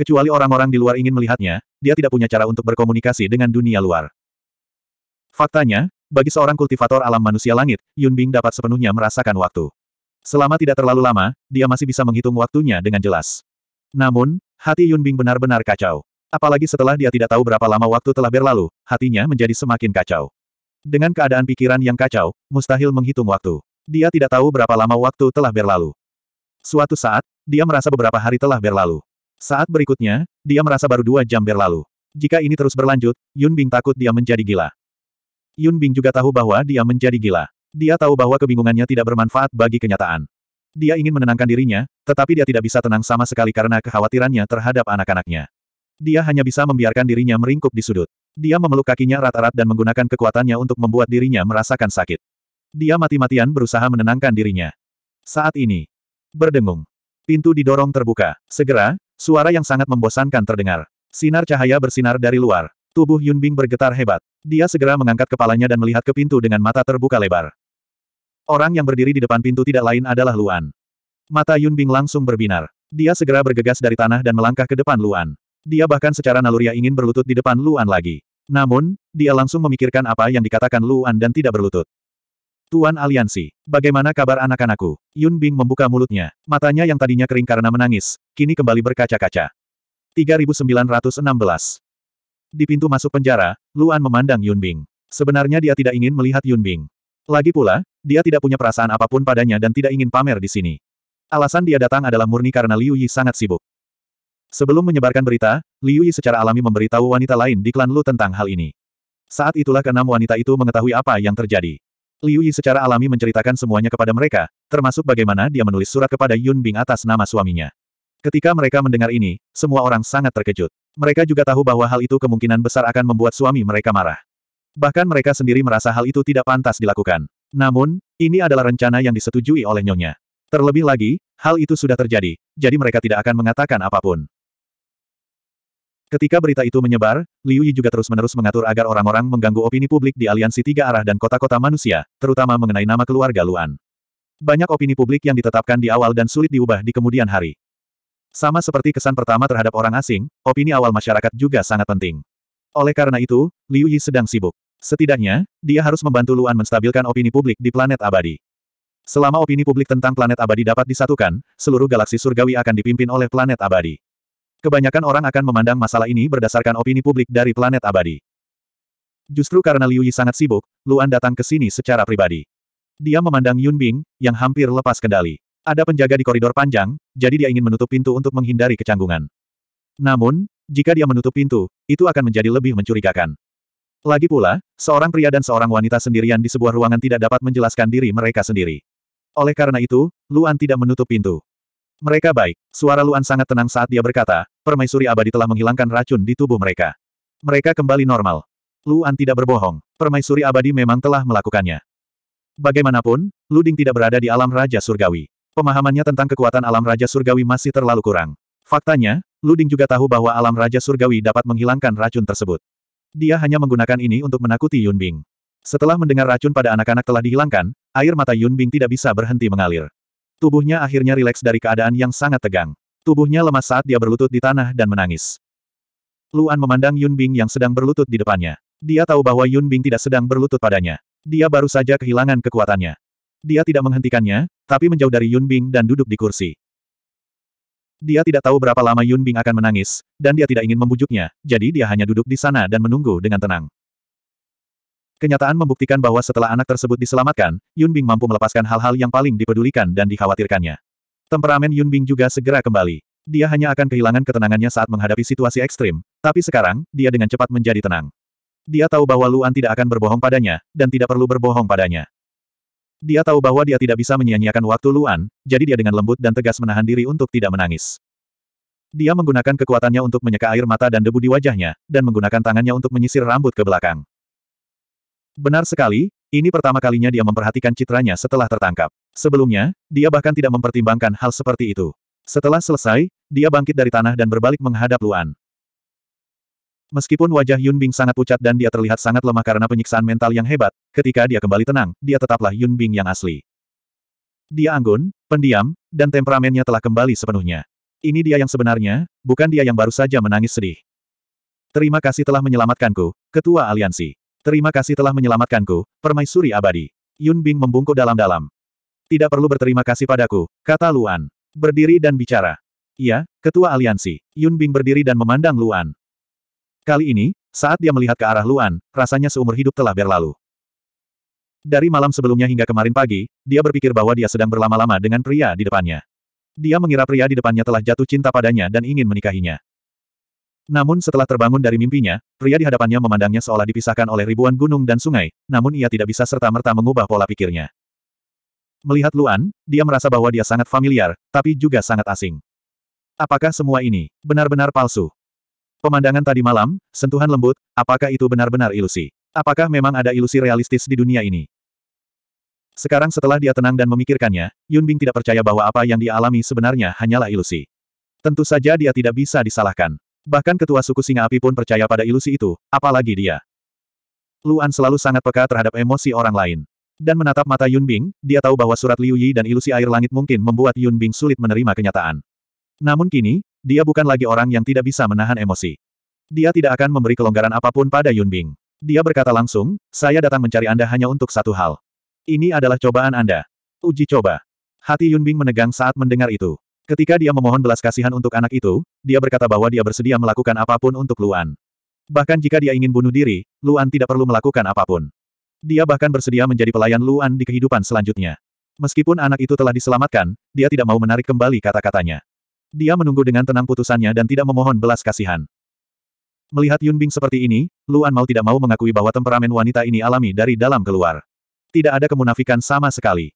Kecuali orang-orang di luar ingin melihatnya, dia tidak punya cara untuk berkomunikasi dengan dunia luar. Faktanya, bagi seorang kultivator alam manusia langit, Yun Bing dapat sepenuhnya merasakan waktu. Selama tidak terlalu lama, dia masih bisa menghitung waktunya dengan jelas. Namun, hati Yun Bing benar-benar kacau. Apalagi setelah dia tidak tahu berapa lama waktu telah berlalu, hatinya menjadi semakin kacau. Dengan keadaan pikiran yang kacau, mustahil menghitung waktu. Dia tidak tahu berapa lama waktu telah berlalu. Suatu saat, dia merasa beberapa hari telah berlalu. Saat berikutnya, dia merasa baru dua jam berlalu. Jika ini terus berlanjut, Yun Bing takut dia menjadi gila. Yun Bing juga tahu bahwa dia menjadi gila. Dia tahu bahwa kebingungannya tidak bermanfaat bagi kenyataan. Dia ingin menenangkan dirinya, tetapi dia tidak bisa tenang sama sekali karena kekhawatirannya terhadap anak-anaknya. Dia hanya bisa membiarkan dirinya meringkuk di sudut. Dia memeluk kakinya rata-rat dan menggunakan kekuatannya untuk membuat dirinya merasakan sakit. Dia mati-matian berusaha menenangkan dirinya. Saat ini. Berdengung. Pintu didorong terbuka. Segera, suara yang sangat membosankan terdengar. Sinar cahaya bersinar dari luar. Tubuh Yunbing bergetar hebat. Dia segera mengangkat kepalanya dan melihat ke pintu dengan mata terbuka lebar. Orang yang berdiri di depan pintu tidak lain adalah Luan. Mata Yunbing langsung berbinar. Dia segera bergegas dari tanah dan melangkah ke depan Luan. Dia bahkan secara naluriah ingin berlutut di depan Luan lagi. Namun, dia langsung memikirkan apa yang dikatakan Luan dan tidak berlutut. Tuan Aliansi, bagaimana kabar anak-anakku? Yun Bing membuka mulutnya. Matanya yang tadinya kering karena menangis, kini kembali berkaca-kaca. 3916 Di pintu masuk penjara, Luan memandang Yun Bing. Sebenarnya dia tidak ingin melihat Yun Bing. Lagi pula, dia tidak punya perasaan apapun padanya dan tidak ingin pamer di sini. Alasan dia datang adalah murni karena Liu Yi sangat sibuk. Sebelum menyebarkan berita, Liu Yi secara alami memberitahu wanita lain di klan Lu tentang hal ini. Saat itulah keenam wanita itu mengetahui apa yang terjadi. Liu Yi secara alami menceritakan semuanya kepada mereka, termasuk bagaimana dia menulis surat kepada Yun Bing atas nama suaminya. Ketika mereka mendengar ini, semua orang sangat terkejut. Mereka juga tahu bahwa hal itu kemungkinan besar akan membuat suami mereka marah. Bahkan mereka sendiri merasa hal itu tidak pantas dilakukan. Namun, ini adalah rencana yang disetujui oleh Nyonya. Terlebih lagi, hal itu sudah terjadi, jadi mereka tidak akan mengatakan apapun. Ketika berita itu menyebar, Liu Yi juga terus-menerus mengatur agar orang-orang mengganggu opini publik di aliansi tiga arah dan kota-kota manusia, terutama mengenai nama keluarga Luan. Banyak opini publik yang ditetapkan di awal dan sulit diubah di kemudian hari. Sama seperti kesan pertama terhadap orang asing, opini awal masyarakat juga sangat penting. Oleh karena itu, Liu Yi sedang sibuk. Setidaknya, dia harus membantu Luan menstabilkan opini publik di planet abadi. Selama opini publik tentang planet abadi dapat disatukan, seluruh galaksi surgawi akan dipimpin oleh planet abadi. Kebanyakan orang akan memandang masalah ini berdasarkan opini publik dari planet abadi. Justru karena Liu Yi sangat sibuk, Luan datang ke sini secara pribadi. Dia memandang Yun Bing, yang hampir lepas kendali. Ada penjaga di koridor panjang, jadi dia ingin menutup pintu untuk menghindari kecanggungan. Namun, jika dia menutup pintu, itu akan menjadi lebih mencurigakan. Lagi pula, seorang pria dan seorang wanita sendirian di sebuah ruangan tidak dapat menjelaskan diri mereka sendiri. Oleh karena itu, Luan tidak menutup pintu. Mereka baik. Suara Luan sangat tenang saat dia berkata, permaisuri abadi telah menghilangkan racun di tubuh mereka. Mereka kembali normal. Luan tidak berbohong. Permaisuri abadi memang telah melakukannya. Bagaimanapun, Luding tidak berada di alam Raja Surgawi. Pemahamannya tentang kekuatan alam Raja Surgawi masih terlalu kurang. Faktanya, Luding juga tahu bahwa alam Raja Surgawi dapat menghilangkan racun tersebut. Dia hanya menggunakan ini untuk menakuti Yunbing. Setelah mendengar racun pada anak-anak telah dihilangkan, air mata Yunbing tidak bisa berhenti mengalir. Tubuhnya akhirnya rileks dari keadaan yang sangat tegang. Tubuhnya lemas saat dia berlutut di tanah dan menangis. Luan memandang Yun Bing yang sedang berlutut di depannya. Dia tahu bahwa Yun Bing tidak sedang berlutut padanya. Dia baru saja kehilangan kekuatannya. Dia tidak menghentikannya, tapi menjauh dari Yun Bing dan duduk di kursi. Dia tidak tahu berapa lama Yun Bing akan menangis, dan dia tidak ingin membujuknya, jadi dia hanya duduk di sana dan menunggu dengan tenang. Kenyataan membuktikan bahwa setelah anak tersebut diselamatkan, Yun Bing mampu melepaskan hal-hal yang paling dipedulikan dan dikhawatirkannya. Temperamen Yun Bing juga segera kembali. Dia hanya akan kehilangan ketenangannya saat menghadapi situasi ekstrim, tapi sekarang, dia dengan cepat menjadi tenang. Dia tahu bahwa Luan tidak akan berbohong padanya, dan tidak perlu berbohong padanya. Dia tahu bahwa dia tidak bisa menyia-nyiakan waktu Luan, jadi dia dengan lembut dan tegas menahan diri untuk tidak menangis. Dia menggunakan kekuatannya untuk menyeka air mata dan debu di wajahnya, dan menggunakan tangannya untuk menyisir rambut ke belakang. Benar sekali, ini pertama kalinya dia memperhatikan citranya setelah tertangkap. Sebelumnya, dia bahkan tidak mempertimbangkan hal seperti itu. Setelah selesai, dia bangkit dari tanah dan berbalik menghadap Luan. Meskipun wajah Yun Bing sangat pucat dan dia terlihat sangat lemah karena penyiksaan mental yang hebat, ketika dia kembali tenang, dia tetaplah Yun Bing yang asli. Dia anggun, pendiam, dan temperamennya telah kembali sepenuhnya. Ini dia yang sebenarnya, bukan dia yang baru saja menangis sedih. Terima kasih telah menyelamatkanku, Ketua Aliansi. Terima kasih telah menyelamatkanku, permaisuri abadi. Yun Bing membungkuk dalam-dalam. Tidak perlu berterima kasih padaku, kata Luan. Berdiri dan bicara. Iya, ketua aliansi. Yun Bing berdiri dan memandang Luan. Kali ini, saat dia melihat ke arah Luan, rasanya seumur hidup telah berlalu. Dari malam sebelumnya hingga kemarin pagi, dia berpikir bahwa dia sedang berlama-lama dengan pria di depannya. Dia mengira pria di depannya telah jatuh cinta padanya dan ingin menikahinya. Namun setelah terbangun dari mimpinya, pria di hadapannya memandangnya seolah dipisahkan oleh ribuan gunung dan sungai, namun ia tidak bisa serta-merta mengubah pola pikirnya. Melihat Luan, dia merasa bahwa dia sangat familiar, tapi juga sangat asing. Apakah semua ini benar-benar palsu? Pemandangan tadi malam, sentuhan lembut, apakah itu benar-benar ilusi? Apakah memang ada ilusi realistis di dunia ini? Sekarang setelah dia tenang dan memikirkannya, Yun Bing tidak percaya bahwa apa yang dia alami sebenarnya hanyalah ilusi. Tentu saja dia tidak bisa disalahkan. Bahkan ketua suku singa api pun percaya pada ilusi itu, apalagi dia. Luan selalu sangat peka terhadap emosi orang lain. Dan menatap mata Yun Bing, dia tahu bahwa surat Liu Yi dan ilusi air langit mungkin membuat Yun Bing sulit menerima kenyataan. Namun kini, dia bukan lagi orang yang tidak bisa menahan emosi. Dia tidak akan memberi kelonggaran apapun pada Yun Bing. Dia berkata langsung, saya datang mencari Anda hanya untuk satu hal. Ini adalah cobaan Anda. Uji coba. Hati Yun Bing menegang saat mendengar itu. Ketika dia memohon belas kasihan untuk anak itu, dia berkata bahwa dia bersedia melakukan apapun untuk Luan. Bahkan jika dia ingin bunuh diri, Luan tidak perlu melakukan apapun. Dia bahkan bersedia menjadi pelayan Luan di kehidupan selanjutnya. Meskipun anak itu telah diselamatkan, dia tidak mau menarik kembali kata-katanya. Dia menunggu dengan tenang putusannya dan tidak memohon belas kasihan. Melihat Yun Bing seperti ini, Luan mau tidak mau mengakui bahwa temperamen wanita ini alami dari dalam keluar. Tidak ada kemunafikan sama sekali.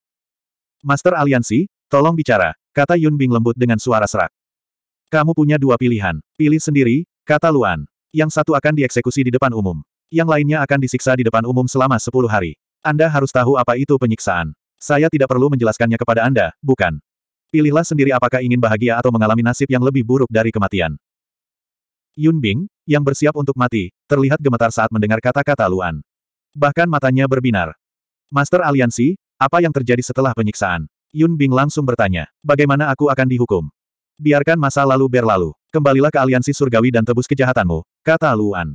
Master Aliansi, tolong bicara kata Yun Bing lembut dengan suara serak. Kamu punya dua pilihan. Pilih sendiri, kata Luan. Yang satu akan dieksekusi di depan umum. Yang lainnya akan disiksa di depan umum selama sepuluh hari. Anda harus tahu apa itu penyiksaan. Saya tidak perlu menjelaskannya kepada Anda, bukan? Pilihlah sendiri apakah ingin bahagia atau mengalami nasib yang lebih buruk dari kematian. Yun Bing, yang bersiap untuk mati, terlihat gemetar saat mendengar kata-kata Luan. Bahkan matanya berbinar. Master Aliansi, apa yang terjadi setelah penyiksaan? Yun Bing langsung bertanya, bagaimana aku akan dihukum? Biarkan masa lalu berlalu. Kembalilah ke aliansi surgawi dan tebus kejahatanmu, kata Luan.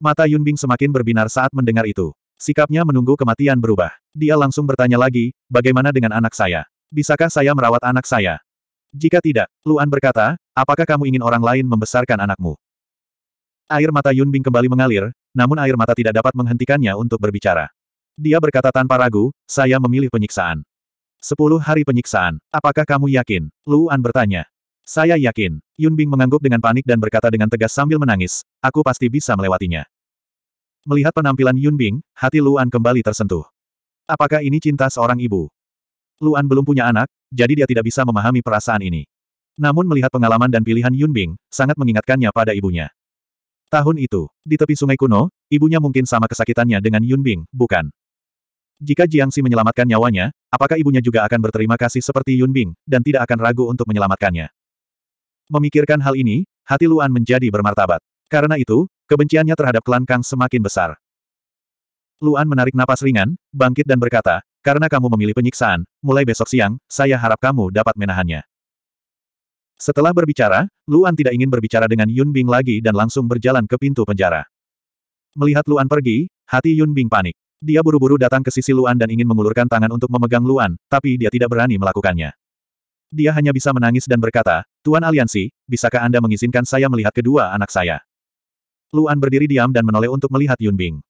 Mata Yun Bing semakin berbinar saat mendengar itu. Sikapnya menunggu kematian berubah. Dia langsung bertanya lagi, bagaimana dengan anak saya? Bisakah saya merawat anak saya? Jika tidak, Luan berkata, apakah kamu ingin orang lain membesarkan anakmu? Air mata Yun Bing kembali mengalir, namun air mata tidak dapat menghentikannya untuk berbicara. Dia berkata tanpa ragu, saya memilih penyiksaan. Sepuluh hari penyiksaan, apakah kamu yakin? Luan bertanya. Saya yakin. Yun Bing mengangguk dengan panik dan berkata dengan tegas sambil menangis, aku pasti bisa melewatinya. Melihat penampilan Yun Bing, hati Luan kembali tersentuh. Apakah ini cinta seorang ibu? Luan belum punya anak, jadi dia tidak bisa memahami perasaan ini. Namun melihat pengalaman dan pilihan Yun Bing, sangat mengingatkannya pada ibunya. Tahun itu, di tepi sungai kuno, ibunya mungkin sama kesakitannya dengan Yun Bing, bukan? Jika Jiang Si menyelamatkan nyawanya, apakah ibunya juga akan berterima kasih seperti Yun Bing, dan tidak akan ragu untuk menyelamatkannya? Memikirkan hal ini, hati Luan menjadi bermartabat. Karena itu, kebenciannya terhadap klan Kang semakin besar. Luan menarik napas ringan, bangkit dan berkata, karena kamu memilih penyiksaan, mulai besok siang, saya harap kamu dapat menahannya. Setelah berbicara, Luan tidak ingin berbicara dengan Yun Bing lagi dan langsung berjalan ke pintu penjara. Melihat Luan pergi, hati Yun Bing panik. Dia buru-buru datang ke sisi Luan dan ingin mengulurkan tangan untuk memegang Luan, tapi dia tidak berani melakukannya. Dia hanya bisa menangis dan berkata, Tuan Aliansi, bisakah Anda mengizinkan saya melihat kedua anak saya? Luan berdiri diam dan menoleh untuk melihat Yunbing.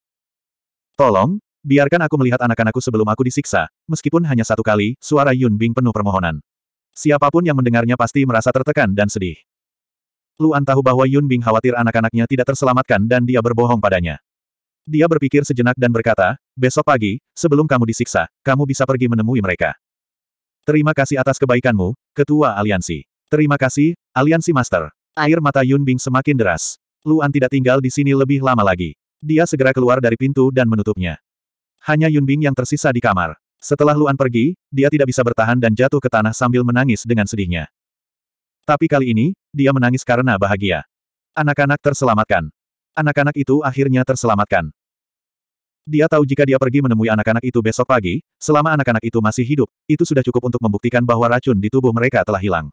Tolong, biarkan aku melihat anak-anakku sebelum aku disiksa, meskipun hanya satu kali, suara Yunbing penuh permohonan. Siapapun yang mendengarnya pasti merasa tertekan dan sedih. Luan tahu bahwa Yunbing khawatir anak-anaknya tidak terselamatkan dan dia berbohong padanya. Dia berpikir sejenak dan berkata, besok pagi, sebelum kamu disiksa, kamu bisa pergi menemui mereka. Terima kasih atas kebaikanmu, Ketua Aliansi. Terima kasih, Aliansi Master. Air mata Yun Bing semakin deras. Luan tidak tinggal di sini lebih lama lagi. Dia segera keluar dari pintu dan menutupnya. Hanya Yun Bing yang tersisa di kamar. Setelah Luan pergi, dia tidak bisa bertahan dan jatuh ke tanah sambil menangis dengan sedihnya. Tapi kali ini, dia menangis karena bahagia. Anak-anak terselamatkan. Anak-anak itu akhirnya terselamatkan. Dia tahu jika dia pergi menemui anak-anak itu besok pagi, selama anak-anak itu masih hidup, itu sudah cukup untuk membuktikan bahwa racun di tubuh mereka telah hilang.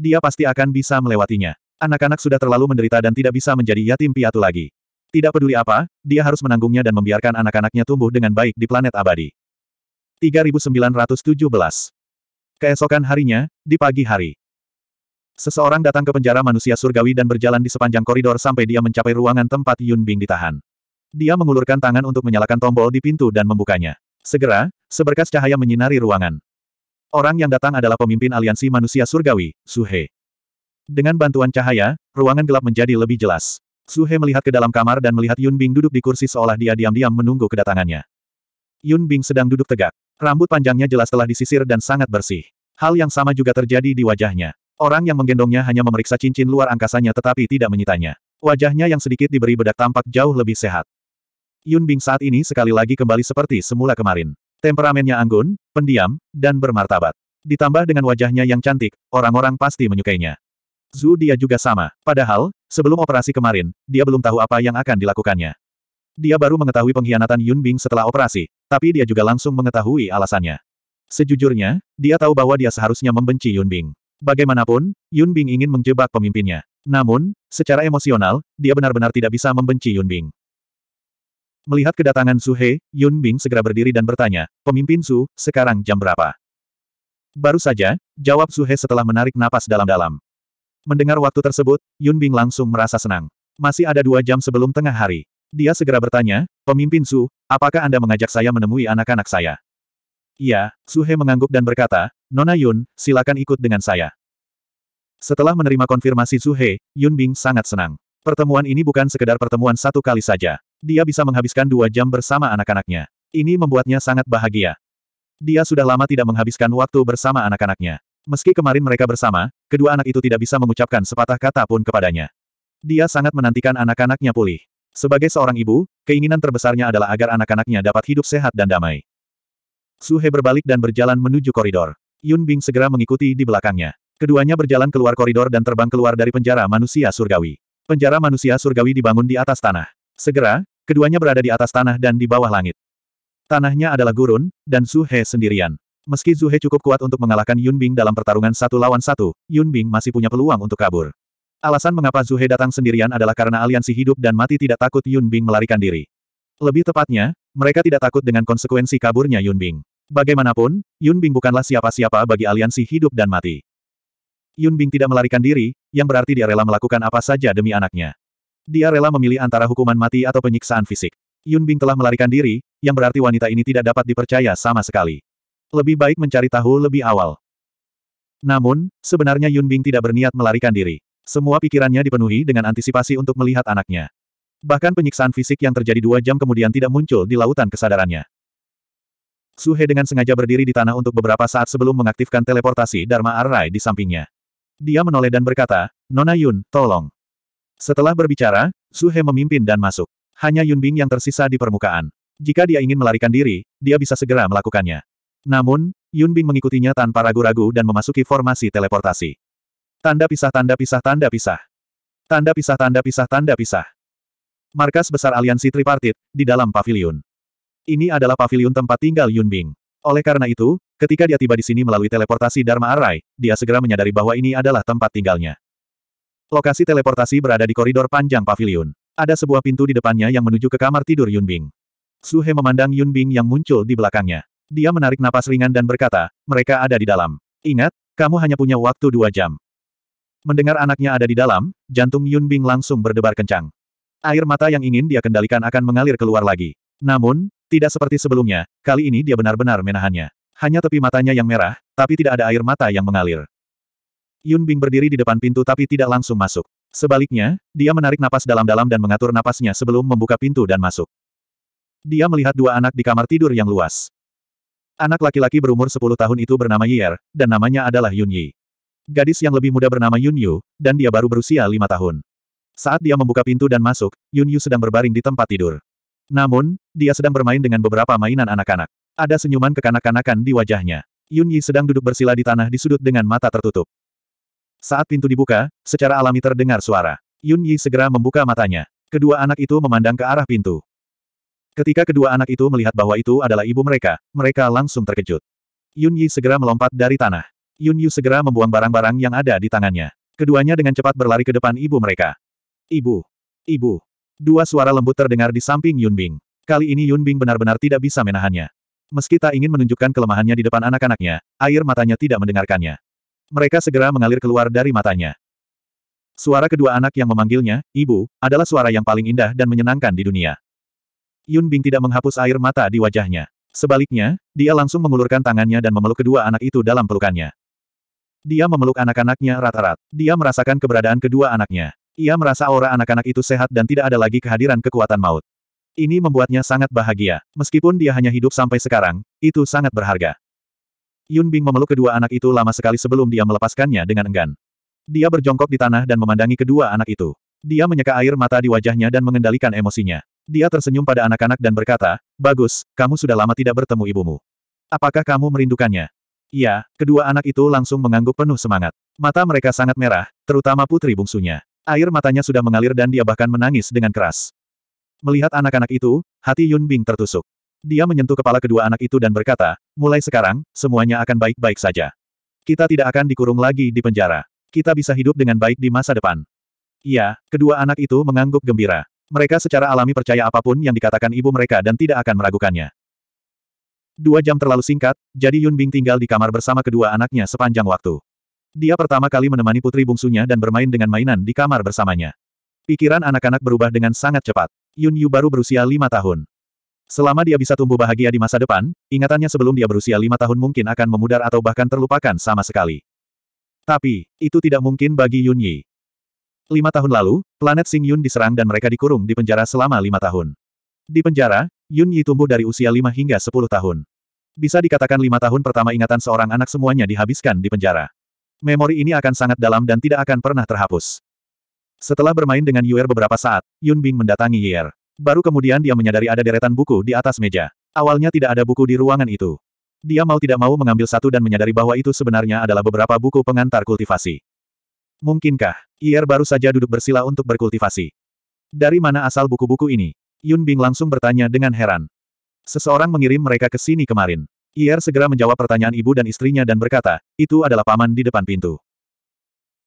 Dia pasti akan bisa melewatinya. Anak-anak sudah terlalu menderita dan tidak bisa menjadi yatim piatu lagi. Tidak peduli apa, dia harus menanggungnya dan membiarkan anak-anaknya tumbuh dengan baik di planet abadi. 3917 Keesokan harinya, di pagi hari. Seseorang datang ke penjara manusia surgawi dan berjalan di sepanjang koridor sampai dia mencapai ruangan tempat Yun Bing ditahan. Dia mengulurkan tangan untuk menyalakan tombol di pintu dan membukanya. Segera, seberkas cahaya menyinari ruangan. Orang yang datang adalah pemimpin aliansi manusia surgawi, Suhe. Dengan bantuan cahaya, ruangan gelap menjadi lebih jelas. Suhe melihat ke dalam kamar dan melihat Yun Bing duduk di kursi seolah dia diam-diam menunggu kedatangannya. Yun Bing sedang duduk tegak. Rambut panjangnya jelas telah disisir dan sangat bersih. Hal yang sama juga terjadi di wajahnya. Orang yang menggendongnya hanya memeriksa cincin luar angkasanya tetapi tidak menyitanya. Wajahnya yang sedikit diberi bedak tampak jauh lebih sehat. Yun Bing saat ini sekali lagi kembali seperti semula kemarin. Temperamennya anggun, pendiam, dan bermartabat. Ditambah dengan wajahnya yang cantik, orang-orang pasti menyukainya. Zhu dia juga sama. Padahal, sebelum operasi kemarin, dia belum tahu apa yang akan dilakukannya. Dia baru mengetahui pengkhianatan Yun Bing setelah operasi, tapi dia juga langsung mengetahui alasannya. Sejujurnya, dia tahu bahwa dia seharusnya membenci Yun Bing. Bagaimanapun, Yun Bing ingin menjebak pemimpinnya. Namun, secara emosional, dia benar-benar tidak bisa membenci Yun Bing. Melihat kedatangan Su He, Yun Bing segera berdiri dan bertanya, Pemimpin Su, sekarang jam berapa? Baru saja, jawab Su He setelah menarik napas dalam-dalam. Mendengar waktu tersebut, Yun Bing langsung merasa senang. Masih ada dua jam sebelum tengah hari. Dia segera bertanya, Pemimpin Su, apakah Anda mengajak saya menemui anak-anak saya? Iya, Su He mengangguk dan berkata, Nona Yun, silakan ikut dengan saya. Setelah menerima konfirmasi Su He, Yun Bing sangat senang. Pertemuan ini bukan sekedar pertemuan satu kali saja. Dia bisa menghabiskan dua jam bersama anak-anaknya. Ini membuatnya sangat bahagia. Dia sudah lama tidak menghabiskan waktu bersama anak-anaknya. Meski kemarin mereka bersama, kedua anak itu tidak bisa mengucapkan sepatah kata pun kepadanya. Dia sangat menantikan anak-anaknya pulih. Sebagai seorang ibu, keinginan terbesarnya adalah agar anak-anaknya dapat hidup sehat dan damai. Suhe berbalik dan berjalan menuju koridor. Yun Bing segera mengikuti di belakangnya. Keduanya berjalan keluar koridor dan terbang keluar dari penjara manusia surgawi. Penjara manusia surgawi dibangun di atas tanah. Segera, keduanya berada di atas tanah dan di bawah langit. Tanahnya adalah gurun, dan Zuhe sendirian. Meski Zuhe cukup kuat untuk mengalahkan Yun Bing dalam pertarungan satu lawan satu, Yun Bing masih punya peluang untuk kabur. Alasan mengapa Zuhe datang sendirian adalah karena aliansi hidup dan mati tidak takut Yun Bing melarikan diri. Lebih tepatnya, mereka tidak takut dengan konsekuensi kaburnya Yun Bing. Bagaimanapun, Yun Bing bukanlah siapa-siapa bagi aliansi hidup dan mati. Yun Bing tidak melarikan diri, yang berarti dia rela melakukan apa saja demi anaknya. Dia rela memilih antara hukuman mati atau penyiksaan fisik. Yun Bing telah melarikan diri, yang berarti wanita ini tidak dapat dipercaya sama sekali. Lebih baik mencari tahu lebih awal. Namun, sebenarnya Yun Bing tidak berniat melarikan diri. Semua pikirannya dipenuhi dengan antisipasi untuk melihat anaknya. Bahkan penyiksaan fisik yang terjadi dua jam kemudian tidak muncul di lautan kesadarannya. Suhe dengan sengaja berdiri di tanah untuk beberapa saat sebelum mengaktifkan teleportasi Dharma Arai di sampingnya. Dia menoleh dan berkata, Nona Yun, tolong. Setelah berbicara, Suhe He memimpin dan masuk. Hanya Yunbing yang tersisa di permukaan. Jika dia ingin melarikan diri, dia bisa segera melakukannya. Namun, Yunbing mengikutinya tanpa ragu-ragu dan memasuki formasi teleportasi. Tanda pisah tanda pisah tanda pisah. Tanda pisah tanda pisah tanda pisah. Markas besar aliansi tripartit, di dalam pavilion. Ini adalah pavilion tempat tinggal Yunbing. Oleh karena itu, ketika dia tiba di sini melalui teleportasi Dharma Arai, dia segera menyadari bahwa ini adalah tempat tinggalnya. Lokasi teleportasi berada di koridor panjang pavilion. Ada sebuah pintu di depannya yang menuju ke kamar tidur Yunbing. Suhe memandang Yunbing yang muncul di belakangnya. Dia menarik napas ringan dan berkata, mereka ada di dalam. Ingat, kamu hanya punya waktu dua jam. Mendengar anaknya ada di dalam, jantung Yunbing langsung berdebar kencang. Air mata yang ingin dia kendalikan akan mengalir keluar lagi. Namun, tidak seperti sebelumnya, kali ini dia benar-benar menahannya. Hanya tepi matanya yang merah, tapi tidak ada air mata yang mengalir. Yun Bing berdiri di depan pintu tapi tidak langsung masuk. Sebaliknya, dia menarik napas dalam-dalam dan mengatur napasnya sebelum membuka pintu dan masuk. Dia melihat dua anak di kamar tidur yang luas. Anak laki-laki berumur 10 tahun itu bernama Yier, dan namanya adalah Yun Yi. Gadis yang lebih muda bernama Yun Yu, dan dia baru berusia lima tahun. Saat dia membuka pintu dan masuk, Yun Yu sedang berbaring di tempat tidur. Namun, dia sedang bermain dengan beberapa mainan anak-anak. Ada senyuman kekanak-kanakan di wajahnya. Yun Yi sedang duduk bersila di tanah di sudut dengan mata tertutup. Saat pintu dibuka, secara alami terdengar suara. Yun Yi segera membuka matanya. Kedua anak itu memandang ke arah pintu. Ketika kedua anak itu melihat bahwa itu adalah ibu mereka, mereka langsung terkejut. Yun Yi segera melompat dari tanah. Yun Yu segera membuang barang-barang yang ada di tangannya. Keduanya dengan cepat berlari ke depan ibu mereka. Ibu! Ibu! Dua suara lembut terdengar di samping Yun Bing. Kali ini Yun Bing benar-benar tidak bisa menahannya. Meski tak ingin menunjukkan kelemahannya di depan anak-anaknya, air matanya tidak mendengarkannya. Mereka segera mengalir keluar dari matanya. Suara kedua anak yang memanggilnya, ibu, adalah suara yang paling indah dan menyenangkan di dunia. Yun Bing tidak menghapus air mata di wajahnya. Sebaliknya, dia langsung mengulurkan tangannya dan memeluk kedua anak itu dalam pelukannya. Dia memeluk anak-anaknya rata rat Dia merasakan keberadaan kedua anaknya. Ia merasa aura anak-anak itu sehat dan tidak ada lagi kehadiran kekuatan maut. Ini membuatnya sangat bahagia. Meskipun dia hanya hidup sampai sekarang, itu sangat berharga. Yun Bing memeluk kedua anak itu lama sekali sebelum dia melepaskannya dengan enggan. Dia berjongkok di tanah dan memandangi kedua anak itu. Dia menyeka air mata di wajahnya dan mengendalikan emosinya. Dia tersenyum pada anak-anak dan berkata, Bagus, kamu sudah lama tidak bertemu ibumu. Apakah kamu merindukannya? Iya, kedua anak itu langsung mengangguk penuh semangat. Mata mereka sangat merah, terutama putri bungsunya. Air matanya sudah mengalir dan dia bahkan menangis dengan keras. Melihat anak-anak itu, hati Yun Bing tertusuk. Dia menyentuh kepala kedua anak itu dan berkata, mulai sekarang, semuanya akan baik-baik saja. Kita tidak akan dikurung lagi di penjara. Kita bisa hidup dengan baik di masa depan. Iya, kedua anak itu mengangguk gembira. Mereka secara alami percaya apapun yang dikatakan ibu mereka dan tidak akan meragukannya. Dua jam terlalu singkat, jadi Yun Bing tinggal di kamar bersama kedua anaknya sepanjang waktu. Dia pertama kali menemani putri bungsunya dan bermain dengan mainan di kamar bersamanya. Pikiran anak-anak berubah dengan sangat cepat. Yun Yu baru berusia lima tahun. Selama dia bisa tumbuh bahagia di masa depan, ingatannya sebelum dia berusia lima tahun mungkin akan memudar atau bahkan terlupakan sama sekali. Tapi, itu tidak mungkin bagi Yun Yi. Lima tahun lalu, planet Sing Yun diserang dan mereka dikurung di penjara selama lima tahun. Di penjara, Yun Yi tumbuh dari usia lima hingga sepuluh tahun. Bisa dikatakan lima tahun pertama ingatan seorang anak semuanya dihabiskan di penjara. Memori ini akan sangat dalam dan tidak akan pernah terhapus. Setelah bermain dengan Yuer beberapa saat, Yun Bing mendatangi Yier. Baru kemudian dia menyadari ada deretan buku di atas meja. Awalnya tidak ada buku di ruangan itu. Dia mau tidak mau mengambil satu dan menyadari bahwa itu sebenarnya adalah beberapa buku pengantar kultivasi. Mungkinkah, Ier baru saja duduk bersila untuk berkultivasi. Dari mana asal buku-buku ini? Yun Bing langsung bertanya dengan heran. Seseorang mengirim mereka ke sini kemarin. Ier segera menjawab pertanyaan ibu dan istrinya dan berkata, itu adalah paman di depan pintu.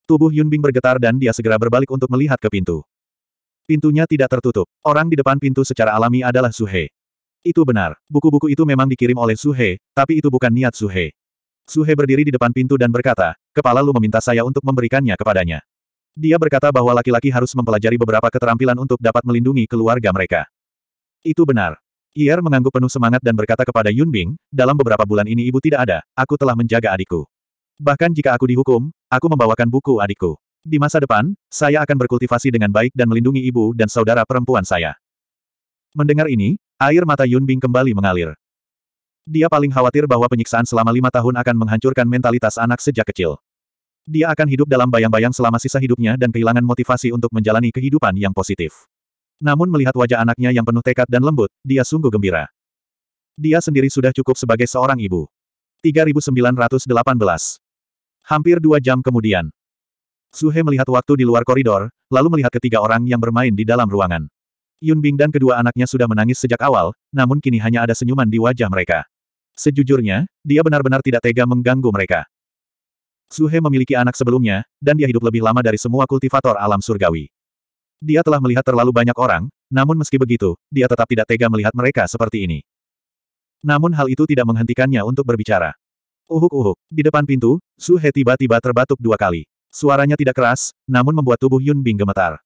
Tubuh Yun Bing bergetar dan dia segera berbalik untuk melihat ke pintu. Pintunya tidak tertutup. Orang di depan pintu secara alami adalah Suhe. Itu benar. Buku-buku itu memang dikirim oleh Suhe, tapi itu bukan niat Suhe. Suhe berdiri di depan pintu dan berkata, kepala lu meminta saya untuk memberikannya kepadanya. Dia berkata bahwa laki-laki harus mempelajari beberapa keterampilan untuk dapat melindungi keluarga mereka. Itu benar. Yer mengangguk penuh semangat dan berkata kepada Yun Bing, dalam beberapa bulan ini ibu tidak ada, aku telah menjaga adikku. Bahkan jika aku dihukum, aku membawakan buku adikku. Di masa depan, saya akan berkultivasi dengan baik dan melindungi ibu dan saudara perempuan saya. Mendengar ini, air mata Yun Bing kembali mengalir. Dia paling khawatir bahwa penyiksaan selama lima tahun akan menghancurkan mentalitas anak sejak kecil. Dia akan hidup dalam bayang-bayang selama sisa hidupnya dan kehilangan motivasi untuk menjalani kehidupan yang positif. Namun melihat wajah anaknya yang penuh tekad dan lembut, dia sungguh gembira. Dia sendiri sudah cukup sebagai seorang ibu. 3918 Hampir dua jam kemudian, Suhe melihat waktu di luar koridor, lalu melihat ketiga orang yang bermain di dalam ruangan. Yun Bing dan kedua anaknya sudah menangis sejak awal, namun kini hanya ada senyuman di wajah mereka. Sejujurnya, dia benar-benar tidak tega mengganggu mereka. Suhe memiliki anak sebelumnya, dan dia hidup lebih lama dari semua kultivator alam surgawi. Dia telah melihat terlalu banyak orang, namun meski begitu, dia tetap tidak tega melihat mereka seperti ini. Namun hal itu tidak menghentikannya untuk berbicara. Uhuk-uhuk, di depan pintu, Suhe tiba-tiba terbatuk dua kali. Suaranya tidak keras, namun membuat tubuh Yun Bing gemetar.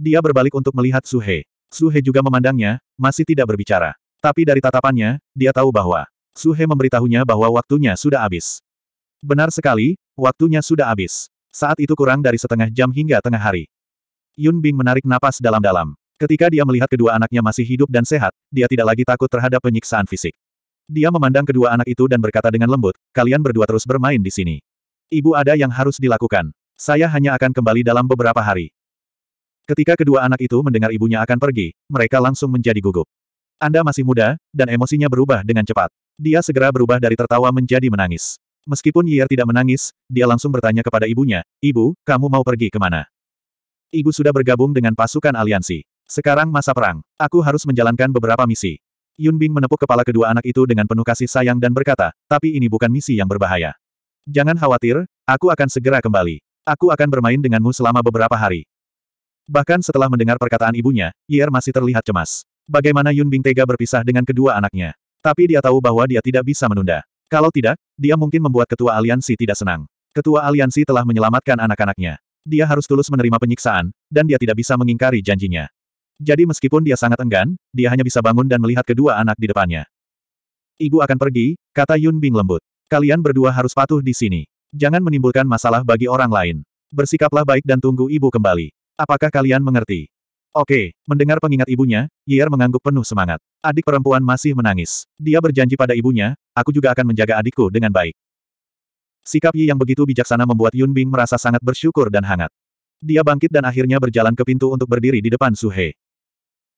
Dia berbalik untuk melihat Su Su Suhe juga memandangnya, masih tidak berbicara. Tapi dari tatapannya, dia tahu bahwa Su Suhe memberitahunya bahwa waktunya sudah habis. Benar sekali, waktunya sudah habis. Saat itu kurang dari setengah jam hingga tengah hari. Yun Bing menarik napas dalam-dalam. Ketika dia melihat kedua anaknya masih hidup dan sehat, dia tidak lagi takut terhadap penyiksaan fisik. Dia memandang kedua anak itu dan berkata dengan lembut, kalian berdua terus bermain di sini. Ibu ada yang harus dilakukan. Saya hanya akan kembali dalam beberapa hari. Ketika kedua anak itu mendengar ibunya akan pergi, mereka langsung menjadi gugup. Anda masih muda, dan emosinya berubah dengan cepat. Dia segera berubah dari tertawa menjadi menangis. Meskipun Yier tidak menangis, dia langsung bertanya kepada ibunya, Ibu, kamu mau pergi kemana? Ibu sudah bergabung dengan pasukan aliansi. Sekarang masa perang. Aku harus menjalankan beberapa misi. Yun Bing menepuk kepala kedua anak itu dengan penuh kasih sayang dan berkata, tapi ini bukan misi yang berbahaya. Jangan khawatir, aku akan segera kembali. Aku akan bermain denganmu selama beberapa hari. Bahkan setelah mendengar perkataan ibunya, Yer masih terlihat cemas. Bagaimana Yun Bing tega berpisah dengan kedua anaknya. Tapi dia tahu bahwa dia tidak bisa menunda. Kalau tidak, dia mungkin membuat ketua aliansi tidak senang. Ketua aliansi telah menyelamatkan anak-anaknya. Dia harus tulus menerima penyiksaan, dan dia tidak bisa mengingkari janjinya. Jadi meskipun dia sangat enggan, dia hanya bisa bangun dan melihat kedua anak di depannya. Ibu akan pergi, kata Yun Bing lembut. Kalian berdua harus patuh di sini. Jangan menimbulkan masalah bagi orang lain. Bersikaplah baik dan tunggu ibu kembali. Apakah kalian mengerti? Oke, mendengar pengingat ibunya, Yier mengangguk penuh semangat. Adik perempuan masih menangis. Dia berjanji pada ibunya, aku juga akan menjaga adikku dengan baik. Sikap Yi yang begitu bijaksana membuat Yun Bing merasa sangat bersyukur dan hangat. Dia bangkit dan akhirnya berjalan ke pintu untuk berdiri di depan Suhe.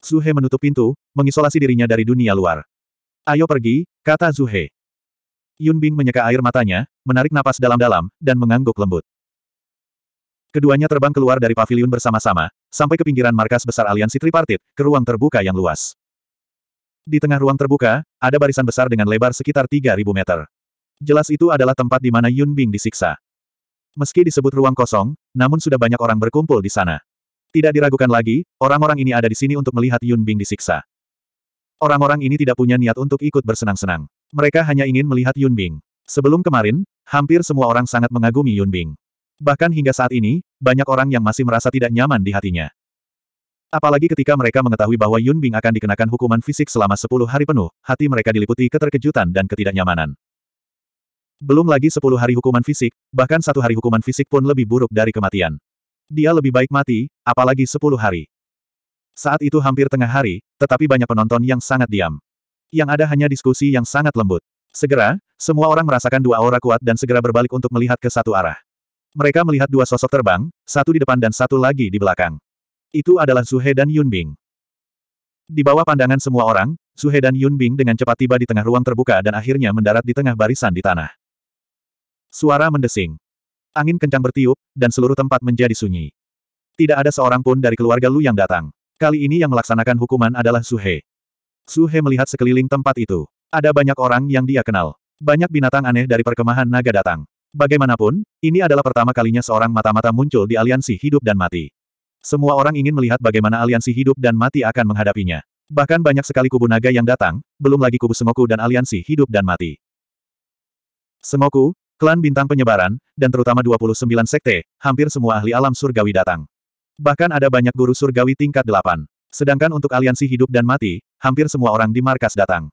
Suhe menutup pintu, mengisolasi dirinya dari dunia luar. Ayo pergi, kata Suhe. Yun Bing menyeka air matanya, menarik napas dalam-dalam, dan mengangguk lembut. Keduanya terbang keluar dari pavilion bersama-sama, sampai ke pinggiran markas besar aliansi tripartit, ke ruang terbuka yang luas. Di tengah ruang terbuka, ada barisan besar dengan lebar sekitar 3.000 meter. Jelas itu adalah tempat di mana Yun Bing disiksa. Meski disebut ruang kosong, namun sudah banyak orang berkumpul di sana. Tidak diragukan lagi, orang-orang ini ada di sini untuk melihat Yun Bing disiksa. Orang-orang ini tidak punya niat untuk ikut bersenang-senang. Mereka hanya ingin melihat Yun Bing. Sebelum kemarin, hampir semua orang sangat mengagumi Yun Bing. Bahkan hingga saat ini, banyak orang yang masih merasa tidak nyaman di hatinya. Apalagi ketika mereka mengetahui bahwa Yun Bing akan dikenakan hukuman fisik selama 10 hari penuh, hati mereka diliputi keterkejutan dan ketidaknyamanan. Belum lagi 10 hari hukuman fisik, bahkan satu hari hukuman fisik pun lebih buruk dari kematian. Dia lebih baik mati, apalagi 10 hari. Saat itu hampir tengah hari, tetapi banyak penonton yang sangat diam. Yang ada hanya diskusi yang sangat lembut. Segera, semua orang merasakan dua aura kuat dan segera berbalik untuk melihat ke satu arah. Mereka melihat dua sosok terbang, satu di depan dan satu lagi di belakang. Itu adalah Zuhe dan Yunbing. Di bawah pandangan semua orang, Zuhe dan Yunbing dengan cepat tiba di tengah ruang terbuka dan akhirnya mendarat di tengah barisan di tanah. Suara mendesing. Angin kencang bertiup, dan seluruh tempat menjadi sunyi. Tidak ada seorang pun dari keluarga Lu yang datang. Kali ini yang melaksanakan hukuman adalah Suhe. Suhe melihat sekeliling tempat itu. Ada banyak orang yang dia kenal. Banyak binatang aneh dari perkemahan naga datang. Bagaimanapun, ini adalah pertama kalinya seorang mata-mata muncul di aliansi hidup dan mati. Semua orang ingin melihat bagaimana aliansi hidup dan mati akan menghadapinya. Bahkan banyak sekali kubu naga yang datang, belum lagi kubu Semoku dan aliansi hidup dan mati. Semoku, klan bintang penyebaran, dan terutama 29 sekte, hampir semua ahli alam surgawi datang. Bahkan ada banyak guru surgawi tingkat delapan. Sedangkan untuk aliansi hidup dan mati, hampir semua orang di markas datang.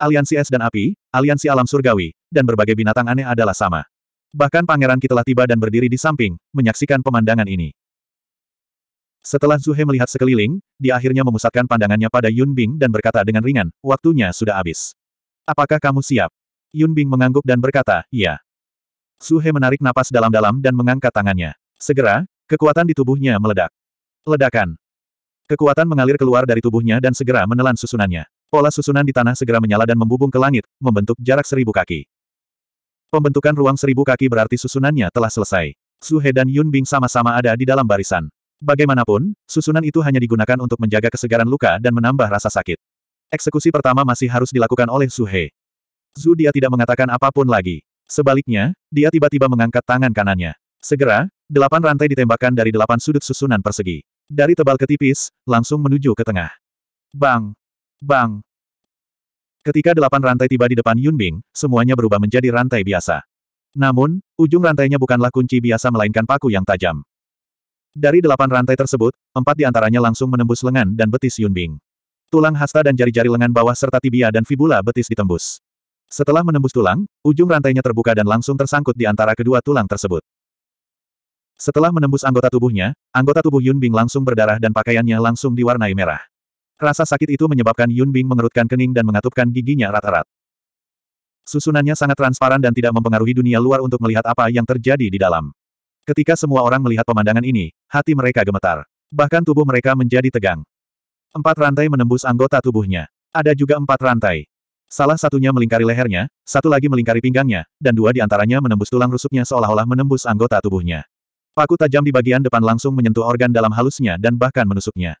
Aliansi es dan api, aliansi alam surgawi, dan berbagai binatang aneh adalah sama. Bahkan pangeran kita telah tiba dan berdiri di samping, menyaksikan pemandangan ini. Setelah Zuhe melihat sekeliling, dia akhirnya memusatkan pandangannya pada Yun Bing dan berkata dengan ringan, waktunya sudah habis. Apakah kamu siap? Yun Bing mengangguk dan berkata, iya. Zuhe menarik napas dalam-dalam dan mengangkat tangannya. Segera, Kekuatan di tubuhnya meledak. Ledakan. Kekuatan mengalir keluar dari tubuhnya dan segera menelan susunannya. Pola susunan di tanah segera menyala dan membubung ke langit, membentuk jarak seribu kaki. Pembentukan ruang seribu kaki berarti susunannya telah selesai. Suhe dan Yun Bing sama-sama ada di dalam barisan. Bagaimanapun, susunan itu hanya digunakan untuk menjaga kesegaran luka dan menambah rasa sakit. Eksekusi pertama masih harus dilakukan oleh Suhe. Zhu dia tidak mengatakan apapun lagi. Sebaliknya, dia tiba-tiba mengangkat tangan kanannya. Segera, Delapan rantai ditembakkan dari delapan sudut susunan persegi. Dari tebal ke tipis, langsung menuju ke tengah. Bang! Bang! Ketika delapan rantai tiba di depan Yunbing, semuanya berubah menjadi rantai biasa. Namun, ujung rantainya bukanlah kunci biasa melainkan paku yang tajam. Dari delapan rantai tersebut, empat di antaranya langsung menembus lengan dan betis Yunbing. Tulang hasta dan jari-jari lengan bawah serta tibia dan fibula betis ditembus. Setelah menembus tulang, ujung rantainya terbuka dan langsung tersangkut di antara kedua tulang tersebut. Setelah menembus anggota tubuhnya, anggota tubuh Yun Bing langsung berdarah dan pakaiannya langsung diwarnai merah. Rasa sakit itu menyebabkan Yun Bing mengerutkan kening dan mengatupkan giginya rat-rat. Susunannya sangat transparan dan tidak mempengaruhi dunia luar untuk melihat apa yang terjadi di dalam. Ketika semua orang melihat pemandangan ini, hati mereka gemetar. Bahkan tubuh mereka menjadi tegang. Empat rantai menembus anggota tubuhnya. Ada juga empat rantai. Salah satunya melingkari lehernya, satu lagi melingkari pinggangnya, dan dua di antaranya menembus tulang rusuknya seolah-olah menembus anggota tubuhnya. Paku tajam di bagian depan langsung menyentuh organ dalam halusnya dan bahkan menusuknya.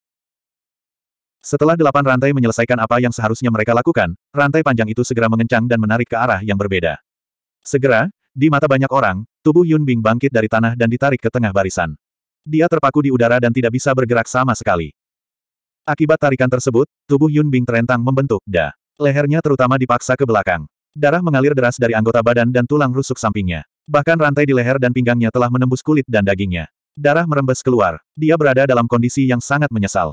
Setelah delapan rantai menyelesaikan apa yang seharusnya mereka lakukan, rantai panjang itu segera mengencang dan menarik ke arah yang berbeda. Segera, di mata banyak orang, tubuh Yun Bing bangkit dari tanah dan ditarik ke tengah barisan. Dia terpaku di udara dan tidak bisa bergerak sama sekali. Akibat tarikan tersebut, tubuh Yun Bing terentang membentuk da. Lehernya terutama dipaksa ke belakang. Darah mengalir deras dari anggota badan dan tulang rusuk sampingnya. Bahkan rantai di leher dan pinggangnya telah menembus kulit dan dagingnya. Darah merembes keluar. Dia berada dalam kondisi yang sangat menyesal.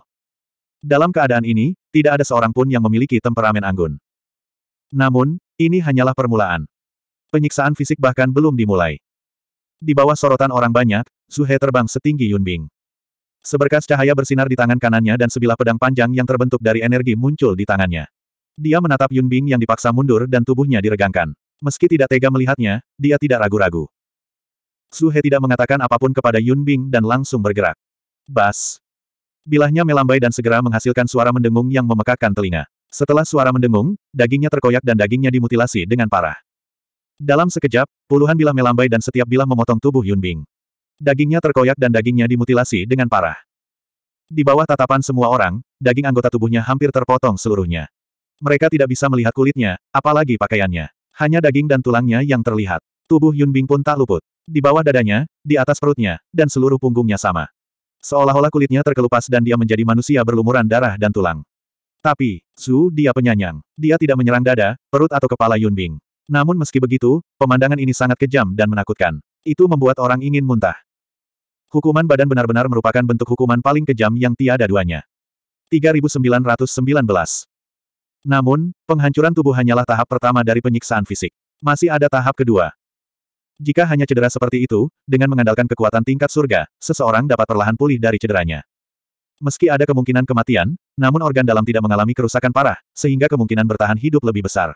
Dalam keadaan ini, tidak ada seorang pun yang memiliki temperamen anggun. Namun, ini hanyalah permulaan. Penyiksaan fisik bahkan belum dimulai. Di bawah sorotan orang banyak, Zuhe terbang setinggi Yunbing. Seberkas cahaya bersinar di tangan kanannya dan sebilah pedang panjang yang terbentuk dari energi muncul di tangannya. Dia menatap Yunbing yang dipaksa mundur dan tubuhnya diregangkan. Meski tidak tega melihatnya, dia tidak ragu-ragu. Suhe tidak mengatakan apapun kepada Yun Bing dan langsung bergerak. Bas. Bilahnya melambai dan segera menghasilkan suara mendengung yang memekakkan telinga. Setelah suara mendengung, dagingnya terkoyak dan dagingnya dimutilasi dengan parah. Dalam sekejap, puluhan bilah melambai dan setiap bilah memotong tubuh Yun Bing. Dagingnya terkoyak dan dagingnya dimutilasi dengan parah. Di bawah tatapan semua orang, daging anggota tubuhnya hampir terpotong seluruhnya. Mereka tidak bisa melihat kulitnya, apalagi pakaiannya. Hanya daging dan tulangnya yang terlihat. Tubuh Yun Bing pun tak luput. Di bawah dadanya, di atas perutnya, dan seluruh punggungnya sama. Seolah-olah kulitnya terkelupas dan dia menjadi manusia berlumuran darah dan tulang. Tapi, Su, dia penyanyang. Dia tidak menyerang dada, perut atau kepala Yun Bing. Namun meski begitu, pemandangan ini sangat kejam dan menakutkan. Itu membuat orang ingin muntah. Hukuman badan benar-benar merupakan bentuk hukuman paling kejam yang tiada duanya. 3919 namun, penghancuran tubuh hanyalah tahap pertama dari penyiksaan fisik. Masih ada tahap kedua. Jika hanya cedera seperti itu, dengan mengandalkan kekuatan tingkat surga, seseorang dapat perlahan pulih dari cederanya. Meski ada kemungkinan kematian, namun organ dalam tidak mengalami kerusakan parah, sehingga kemungkinan bertahan hidup lebih besar.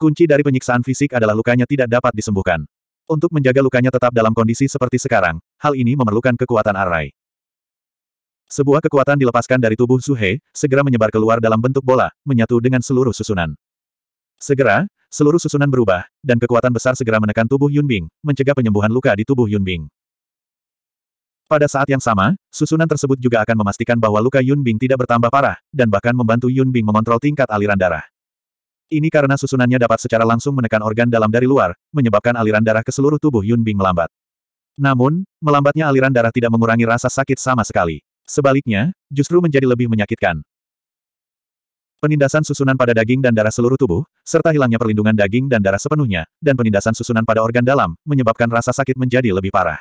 Kunci dari penyiksaan fisik adalah lukanya tidak dapat disembuhkan. Untuk menjaga lukanya tetap dalam kondisi seperti sekarang, hal ini memerlukan kekuatan arai. Sebuah kekuatan dilepaskan dari tubuh Suhe segera menyebar keluar dalam bentuk bola, menyatu dengan seluruh susunan. Segera, seluruh susunan berubah, dan kekuatan besar segera menekan tubuh Yunbing, mencegah penyembuhan luka di tubuh Yunbing. Pada saat yang sama, susunan tersebut juga akan memastikan bahwa luka Yunbing tidak bertambah parah, dan bahkan membantu Yunbing mengontrol tingkat aliran darah. Ini karena susunannya dapat secara langsung menekan organ dalam dari luar, menyebabkan aliran darah ke seluruh tubuh Yunbing melambat. Namun, melambatnya aliran darah tidak mengurangi rasa sakit sama sekali. Sebaliknya, justru menjadi lebih menyakitkan. Penindasan susunan pada daging dan darah seluruh tubuh, serta hilangnya perlindungan daging dan darah sepenuhnya, dan penindasan susunan pada organ dalam, menyebabkan rasa sakit menjadi lebih parah.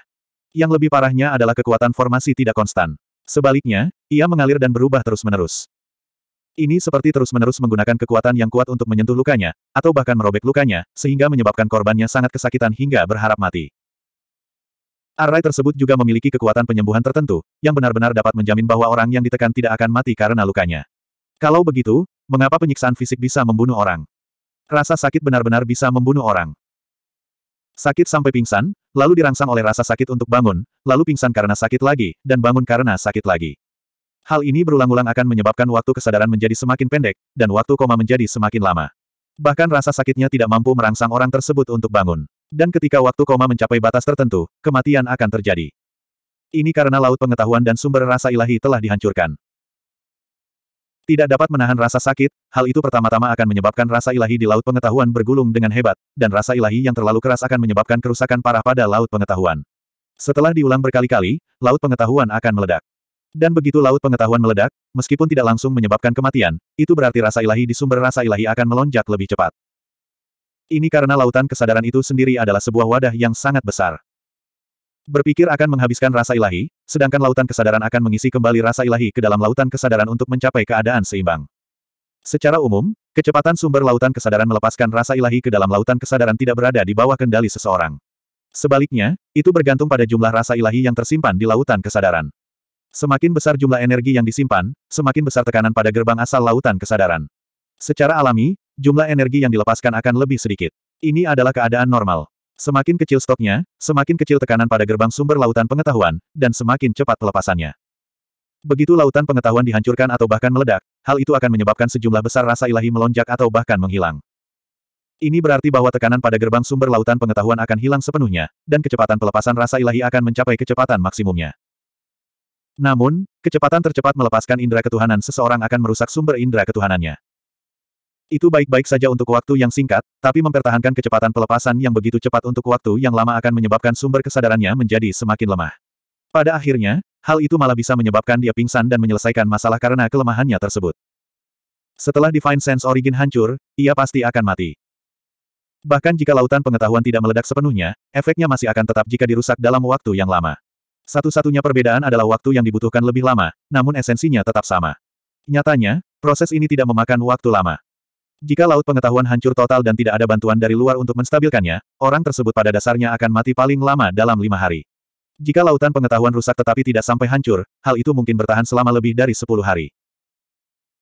Yang lebih parahnya adalah kekuatan formasi tidak konstan. Sebaliknya, ia mengalir dan berubah terus-menerus. Ini seperti terus-menerus menggunakan kekuatan yang kuat untuk menyentuh lukanya, atau bahkan merobek lukanya, sehingga menyebabkan korbannya sangat kesakitan hingga berharap mati. Arai tersebut juga memiliki kekuatan penyembuhan tertentu, yang benar-benar dapat menjamin bahwa orang yang ditekan tidak akan mati karena lukanya. Kalau begitu, mengapa penyiksaan fisik bisa membunuh orang? Rasa sakit benar-benar bisa membunuh orang. Sakit sampai pingsan, lalu dirangsang oleh rasa sakit untuk bangun, lalu pingsan karena sakit lagi, dan bangun karena sakit lagi. Hal ini berulang-ulang akan menyebabkan waktu kesadaran menjadi semakin pendek, dan waktu koma menjadi semakin lama. Bahkan rasa sakitnya tidak mampu merangsang orang tersebut untuk bangun. Dan ketika waktu koma mencapai batas tertentu, kematian akan terjadi. Ini karena laut pengetahuan dan sumber rasa ilahi telah dihancurkan. Tidak dapat menahan rasa sakit, hal itu pertama-tama akan menyebabkan rasa ilahi di laut pengetahuan bergulung dengan hebat, dan rasa ilahi yang terlalu keras akan menyebabkan kerusakan parah pada laut pengetahuan. Setelah diulang berkali-kali, laut pengetahuan akan meledak. Dan begitu laut pengetahuan meledak, meskipun tidak langsung menyebabkan kematian, itu berarti rasa ilahi di sumber rasa ilahi akan melonjak lebih cepat. Ini karena lautan kesadaran itu sendiri adalah sebuah wadah yang sangat besar. Berpikir akan menghabiskan rasa ilahi, sedangkan lautan kesadaran akan mengisi kembali rasa ilahi ke dalam lautan kesadaran untuk mencapai keadaan seimbang. Secara umum, kecepatan sumber lautan kesadaran melepaskan rasa ilahi ke dalam lautan kesadaran tidak berada di bawah kendali seseorang. Sebaliknya, itu bergantung pada jumlah rasa ilahi yang tersimpan di lautan kesadaran. Semakin besar jumlah energi yang disimpan, semakin besar tekanan pada gerbang asal lautan kesadaran. Secara alami, jumlah energi yang dilepaskan akan lebih sedikit. Ini adalah keadaan normal. Semakin kecil stoknya, semakin kecil tekanan pada gerbang sumber lautan pengetahuan, dan semakin cepat pelepasannya. Begitu lautan pengetahuan dihancurkan atau bahkan meledak, hal itu akan menyebabkan sejumlah besar rasa ilahi melonjak atau bahkan menghilang. Ini berarti bahwa tekanan pada gerbang sumber lautan pengetahuan akan hilang sepenuhnya, dan kecepatan pelepasan rasa ilahi akan mencapai kecepatan maksimumnya. Namun, kecepatan tercepat melepaskan indera ketuhanan seseorang akan merusak sumber indera ketuhanannya. Itu baik-baik saja untuk waktu yang singkat, tapi mempertahankan kecepatan pelepasan yang begitu cepat untuk waktu yang lama akan menyebabkan sumber kesadarannya menjadi semakin lemah. Pada akhirnya, hal itu malah bisa menyebabkan dia pingsan dan menyelesaikan masalah karena kelemahannya tersebut. Setelah Divine Sense Origin hancur, ia pasti akan mati. Bahkan jika lautan pengetahuan tidak meledak sepenuhnya, efeknya masih akan tetap jika dirusak dalam waktu yang lama. Satu-satunya perbedaan adalah waktu yang dibutuhkan lebih lama, namun esensinya tetap sama. Nyatanya, proses ini tidak memakan waktu lama. Jika laut pengetahuan hancur total dan tidak ada bantuan dari luar untuk menstabilkannya, orang tersebut pada dasarnya akan mati paling lama dalam lima hari. Jika lautan pengetahuan rusak tetapi tidak sampai hancur, hal itu mungkin bertahan selama lebih dari sepuluh hari.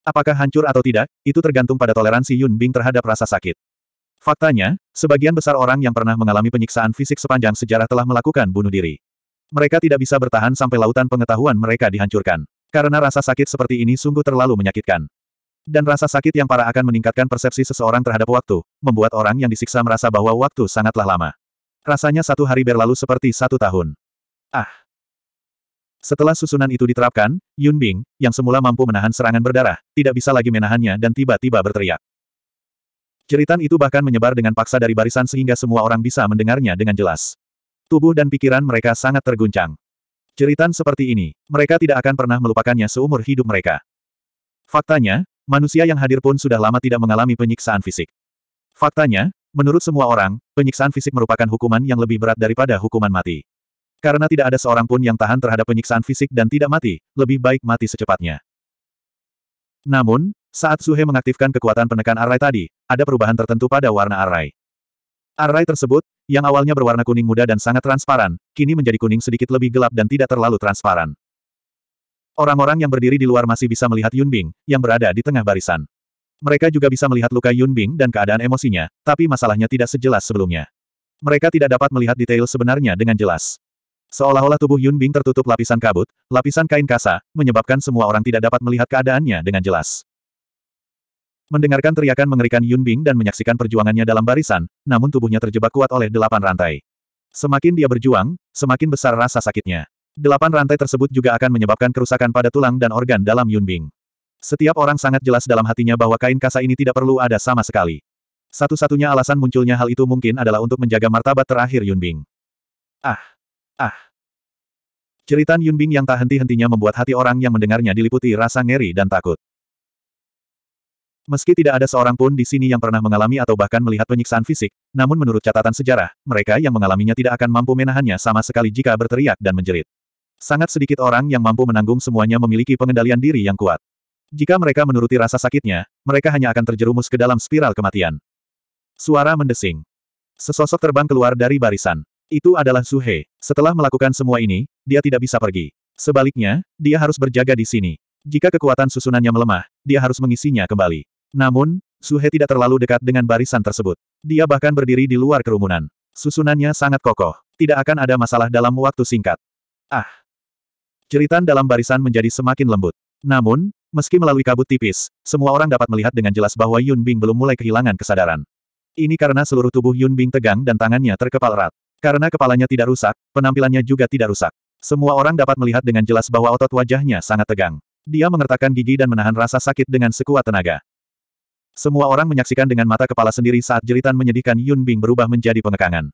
Apakah hancur atau tidak, itu tergantung pada toleransi Yun Bing terhadap rasa sakit. Faktanya, sebagian besar orang yang pernah mengalami penyiksaan fisik sepanjang sejarah telah melakukan bunuh diri. Mereka tidak bisa bertahan sampai lautan pengetahuan mereka dihancurkan. Karena rasa sakit seperti ini sungguh terlalu menyakitkan. Dan rasa sakit yang parah akan meningkatkan persepsi seseorang terhadap waktu, membuat orang yang disiksa merasa bahwa waktu sangatlah lama. Rasanya satu hari berlalu seperti satu tahun. Ah! Setelah susunan itu diterapkan, Yun Bing, yang semula mampu menahan serangan berdarah, tidak bisa lagi menahannya dan tiba-tiba berteriak. Jeritan itu bahkan menyebar dengan paksa dari barisan sehingga semua orang bisa mendengarnya dengan jelas. Tubuh dan pikiran mereka sangat terguncang. Jeritan seperti ini, mereka tidak akan pernah melupakannya seumur hidup mereka. Faktanya, Manusia yang hadir pun sudah lama tidak mengalami penyiksaan fisik. Faktanya, menurut semua orang, penyiksaan fisik merupakan hukuman yang lebih berat daripada hukuman mati. Karena tidak ada seorang pun yang tahan terhadap penyiksaan fisik dan tidak mati, lebih baik mati secepatnya. Namun, saat Suhe mengaktifkan kekuatan penekan arai tadi, ada perubahan tertentu pada warna arai. Arai tersebut, yang awalnya berwarna kuning muda dan sangat transparan, kini menjadi kuning sedikit lebih gelap dan tidak terlalu transparan. Orang-orang yang berdiri di luar masih bisa melihat Yun Bing, yang berada di tengah barisan. Mereka juga bisa melihat luka Yun Bing dan keadaan emosinya, tapi masalahnya tidak sejelas sebelumnya. Mereka tidak dapat melihat detail sebenarnya dengan jelas. Seolah-olah tubuh Yun Bing tertutup lapisan kabut, lapisan kain kasa, menyebabkan semua orang tidak dapat melihat keadaannya dengan jelas. Mendengarkan teriakan mengerikan Yun Bing dan menyaksikan perjuangannya dalam barisan, namun tubuhnya terjebak kuat oleh delapan rantai. Semakin dia berjuang, semakin besar rasa sakitnya. Delapan rantai tersebut juga akan menyebabkan kerusakan pada tulang dan organ dalam Yunbing. Setiap orang sangat jelas dalam hatinya bahwa kain kasa ini tidak perlu ada sama sekali. Satu-satunya alasan munculnya hal itu mungkin adalah untuk menjaga martabat terakhir Yunbing. Ah! Ah! Ceritan Yunbing yang tak henti-hentinya membuat hati orang yang mendengarnya diliputi rasa ngeri dan takut. Meski tidak ada seorang pun di sini yang pernah mengalami atau bahkan melihat penyiksaan fisik, namun menurut catatan sejarah, mereka yang mengalaminya tidak akan mampu menahannya sama sekali jika berteriak dan menjerit. Sangat sedikit orang yang mampu menanggung semuanya memiliki pengendalian diri yang kuat. Jika mereka menuruti rasa sakitnya, mereka hanya akan terjerumus ke dalam spiral kematian. Suara mendesing. Sesosok terbang keluar dari barisan. Itu adalah Suhe. Setelah melakukan semua ini, dia tidak bisa pergi. Sebaliknya, dia harus berjaga di sini. Jika kekuatan susunannya melemah, dia harus mengisinya kembali. Namun, Suhe tidak terlalu dekat dengan barisan tersebut. Dia bahkan berdiri di luar kerumunan. Susunannya sangat kokoh. Tidak akan ada masalah dalam waktu singkat. Ah! Jeritan dalam barisan menjadi semakin lembut. Namun, meski melalui kabut tipis, semua orang dapat melihat dengan jelas bahwa Yun Bing belum mulai kehilangan kesadaran. Ini karena seluruh tubuh Yun Bing tegang dan tangannya terkepal erat. Karena kepalanya tidak rusak, penampilannya juga tidak rusak. Semua orang dapat melihat dengan jelas bahwa otot wajahnya sangat tegang. Dia mengertakkan gigi dan menahan rasa sakit dengan sekuat tenaga. Semua orang menyaksikan dengan mata kepala sendiri saat jeritan menyedihkan Yun Bing berubah menjadi pengekangan.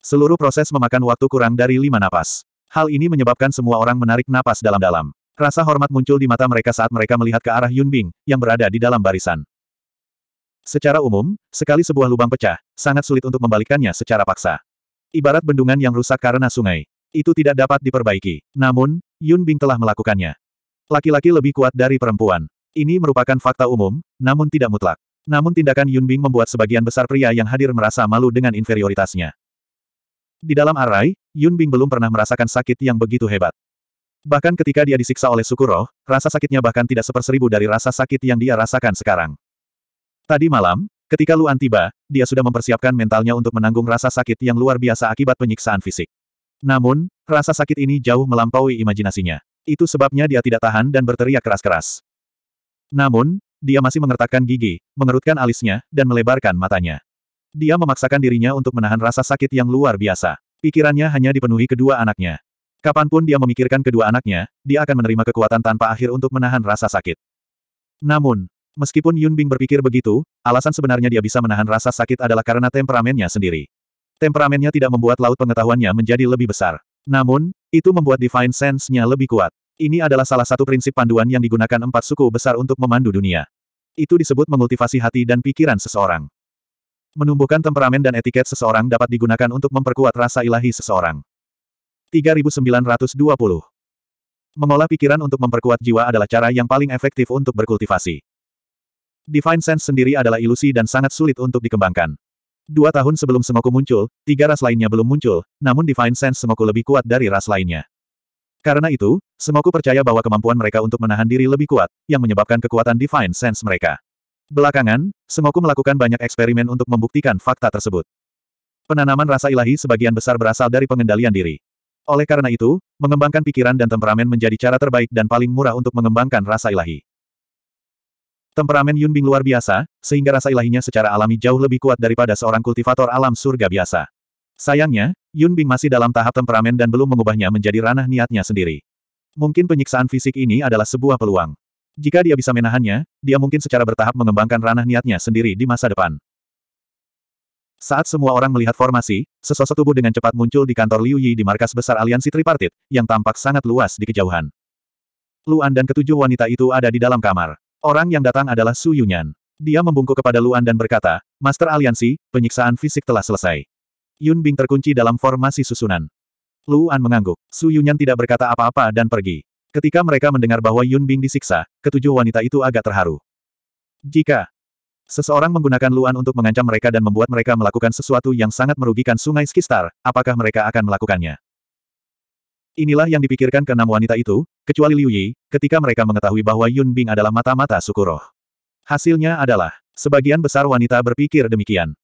Seluruh proses memakan waktu kurang dari lima napas. Hal ini menyebabkan semua orang menarik napas dalam-dalam. Rasa hormat muncul di mata mereka saat mereka melihat ke arah Yun Bing, yang berada di dalam barisan. Secara umum, sekali sebuah lubang pecah, sangat sulit untuk membalikkannya secara paksa. Ibarat bendungan yang rusak karena sungai. Itu tidak dapat diperbaiki. Namun, Yun Bing telah melakukannya. Laki-laki lebih kuat dari perempuan. Ini merupakan fakta umum, namun tidak mutlak. Namun tindakan Yun Bing membuat sebagian besar pria yang hadir merasa malu dengan inferioritasnya. Di dalam arai, Yun Bing belum pernah merasakan sakit yang begitu hebat. Bahkan ketika dia disiksa oleh suku roh, rasa sakitnya bahkan tidak seperseribu dari rasa sakit yang dia rasakan sekarang. Tadi malam, ketika Luan tiba, dia sudah mempersiapkan mentalnya untuk menanggung rasa sakit yang luar biasa akibat penyiksaan fisik. Namun, rasa sakit ini jauh melampaui imajinasinya. Itu sebabnya dia tidak tahan dan berteriak keras-keras. Namun, dia masih mengertakkan gigi, mengerutkan alisnya, dan melebarkan matanya. Dia memaksakan dirinya untuk menahan rasa sakit yang luar biasa. Pikirannya hanya dipenuhi kedua anaknya. Kapanpun dia memikirkan kedua anaknya, dia akan menerima kekuatan tanpa akhir untuk menahan rasa sakit. Namun, meskipun Yun Bing berpikir begitu, alasan sebenarnya dia bisa menahan rasa sakit adalah karena temperamennya sendiri. Temperamennya tidak membuat laut pengetahuannya menjadi lebih besar. Namun, itu membuat divine sense-nya lebih kuat. Ini adalah salah satu prinsip panduan yang digunakan empat suku besar untuk memandu dunia. Itu disebut mengultivasi hati dan pikiran seseorang. Menumbuhkan temperamen dan etiket seseorang dapat digunakan untuk memperkuat rasa ilahi seseorang. 3920. Mengolah pikiran untuk memperkuat jiwa adalah cara yang paling efektif untuk berkultivasi. Divine Sense sendiri adalah ilusi dan sangat sulit untuk dikembangkan. Dua tahun sebelum Sengoku muncul, tiga ras lainnya belum muncul, namun Divine Sense Sengoku lebih kuat dari ras lainnya. Karena itu, Sengoku percaya bahwa kemampuan mereka untuk menahan diri lebih kuat, yang menyebabkan kekuatan Divine Sense mereka. Belakangan, Sengoku melakukan banyak eksperimen untuk membuktikan fakta tersebut. Penanaman rasa ilahi sebagian besar berasal dari pengendalian diri. Oleh karena itu, mengembangkan pikiran dan temperamen menjadi cara terbaik dan paling murah untuk mengembangkan rasa ilahi. Temperamen Yunbing luar biasa, sehingga rasa ilahinya secara alami jauh lebih kuat daripada seorang kultivator alam surga biasa. Sayangnya, Yunbing masih dalam tahap temperamen dan belum mengubahnya menjadi ranah niatnya sendiri. Mungkin penyiksaan fisik ini adalah sebuah peluang. Jika dia bisa menahannya, dia mungkin secara bertahap mengembangkan ranah niatnya sendiri di masa depan. Saat semua orang melihat formasi, sesosok tubuh dengan cepat muncul di kantor Liu Yi di markas besar aliansi tripartit, yang tampak sangat luas di kejauhan. Luan dan ketujuh wanita itu ada di dalam kamar. Orang yang datang adalah Su Yunyan. Dia membungkuk kepada Luan dan berkata, Master Aliansi, penyiksaan fisik telah selesai. Yun Bing terkunci dalam formasi susunan. Luan mengangguk. Su Yunyan tidak berkata apa-apa dan pergi. Ketika mereka mendengar bahwa Yun Bing disiksa, ketujuh wanita itu agak terharu. Jika seseorang menggunakan Luan untuk mengancam mereka dan membuat mereka melakukan sesuatu yang sangat merugikan sungai Skistar, apakah mereka akan melakukannya? Inilah yang dipikirkan keenam wanita itu, kecuali Liu Yi, ketika mereka mengetahui bahwa Yun Bing adalah mata-mata suku Roh, Hasilnya adalah, sebagian besar wanita berpikir demikian.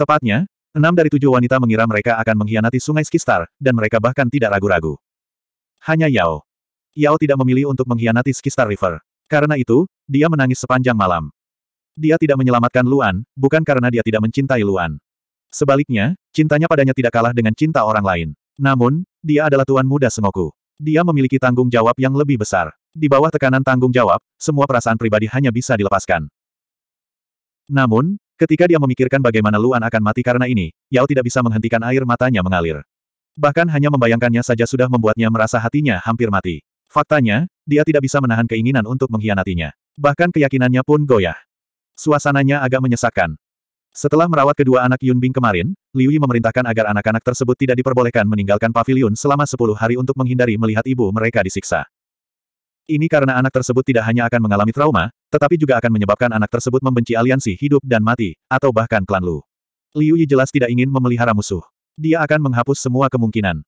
Tepatnya, enam dari tujuh wanita mengira mereka akan mengkhianati sungai Skistar, dan mereka bahkan tidak ragu-ragu. Hanya Yao. Yao tidak memilih untuk mengkhianati Skistar River. Karena itu, dia menangis sepanjang malam. Dia tidak menyelamatkan Luan, bukan karena dia tidak mencintai Luan. Sebaliknya, cintanya padanya tidak kalah dengan cinta orang lain. Namun, dia adalah tuan muda Sengoku. Dia memiliki tanggung jawab yang lebih besar. Di bawah tekanan tanggung jawab, semua perasaan pribadi hanya bisa dilepaskan. Namun, ketika dia memikirkan bagaimana Luan akan mati karena ini, Yao tidak bisa menghentikan air matanya mengalir. Bahkan hanya membayangkannya saja sudah membuatnya merasa hatinya hampir mati. Faktanya, dia tidak bisa menahan keinginan untuk mengkhianatinya. Bahkan keyakinannya pun goyah. Suasananya agak menyesakkan. Setelah merawat kedua anak Yun Bing kemarin, Liu Yi memerintahkan agar anak-anak tersebut tidak diperbolehkan meninggalkan pavilion selama 10 hari untuk menghindari melihat ibu mereka disiksa. Ini karena anak tersebut tidak hanya akan mengalami trauma, tetapi juga akan menyebabkan anak tersebut membenci aliansi hidup dan mati, atau bahkan klan Lu. Liu Yi jelas tidak ingin memelihara musuh. Dia akan menghapus semua kemungkinan.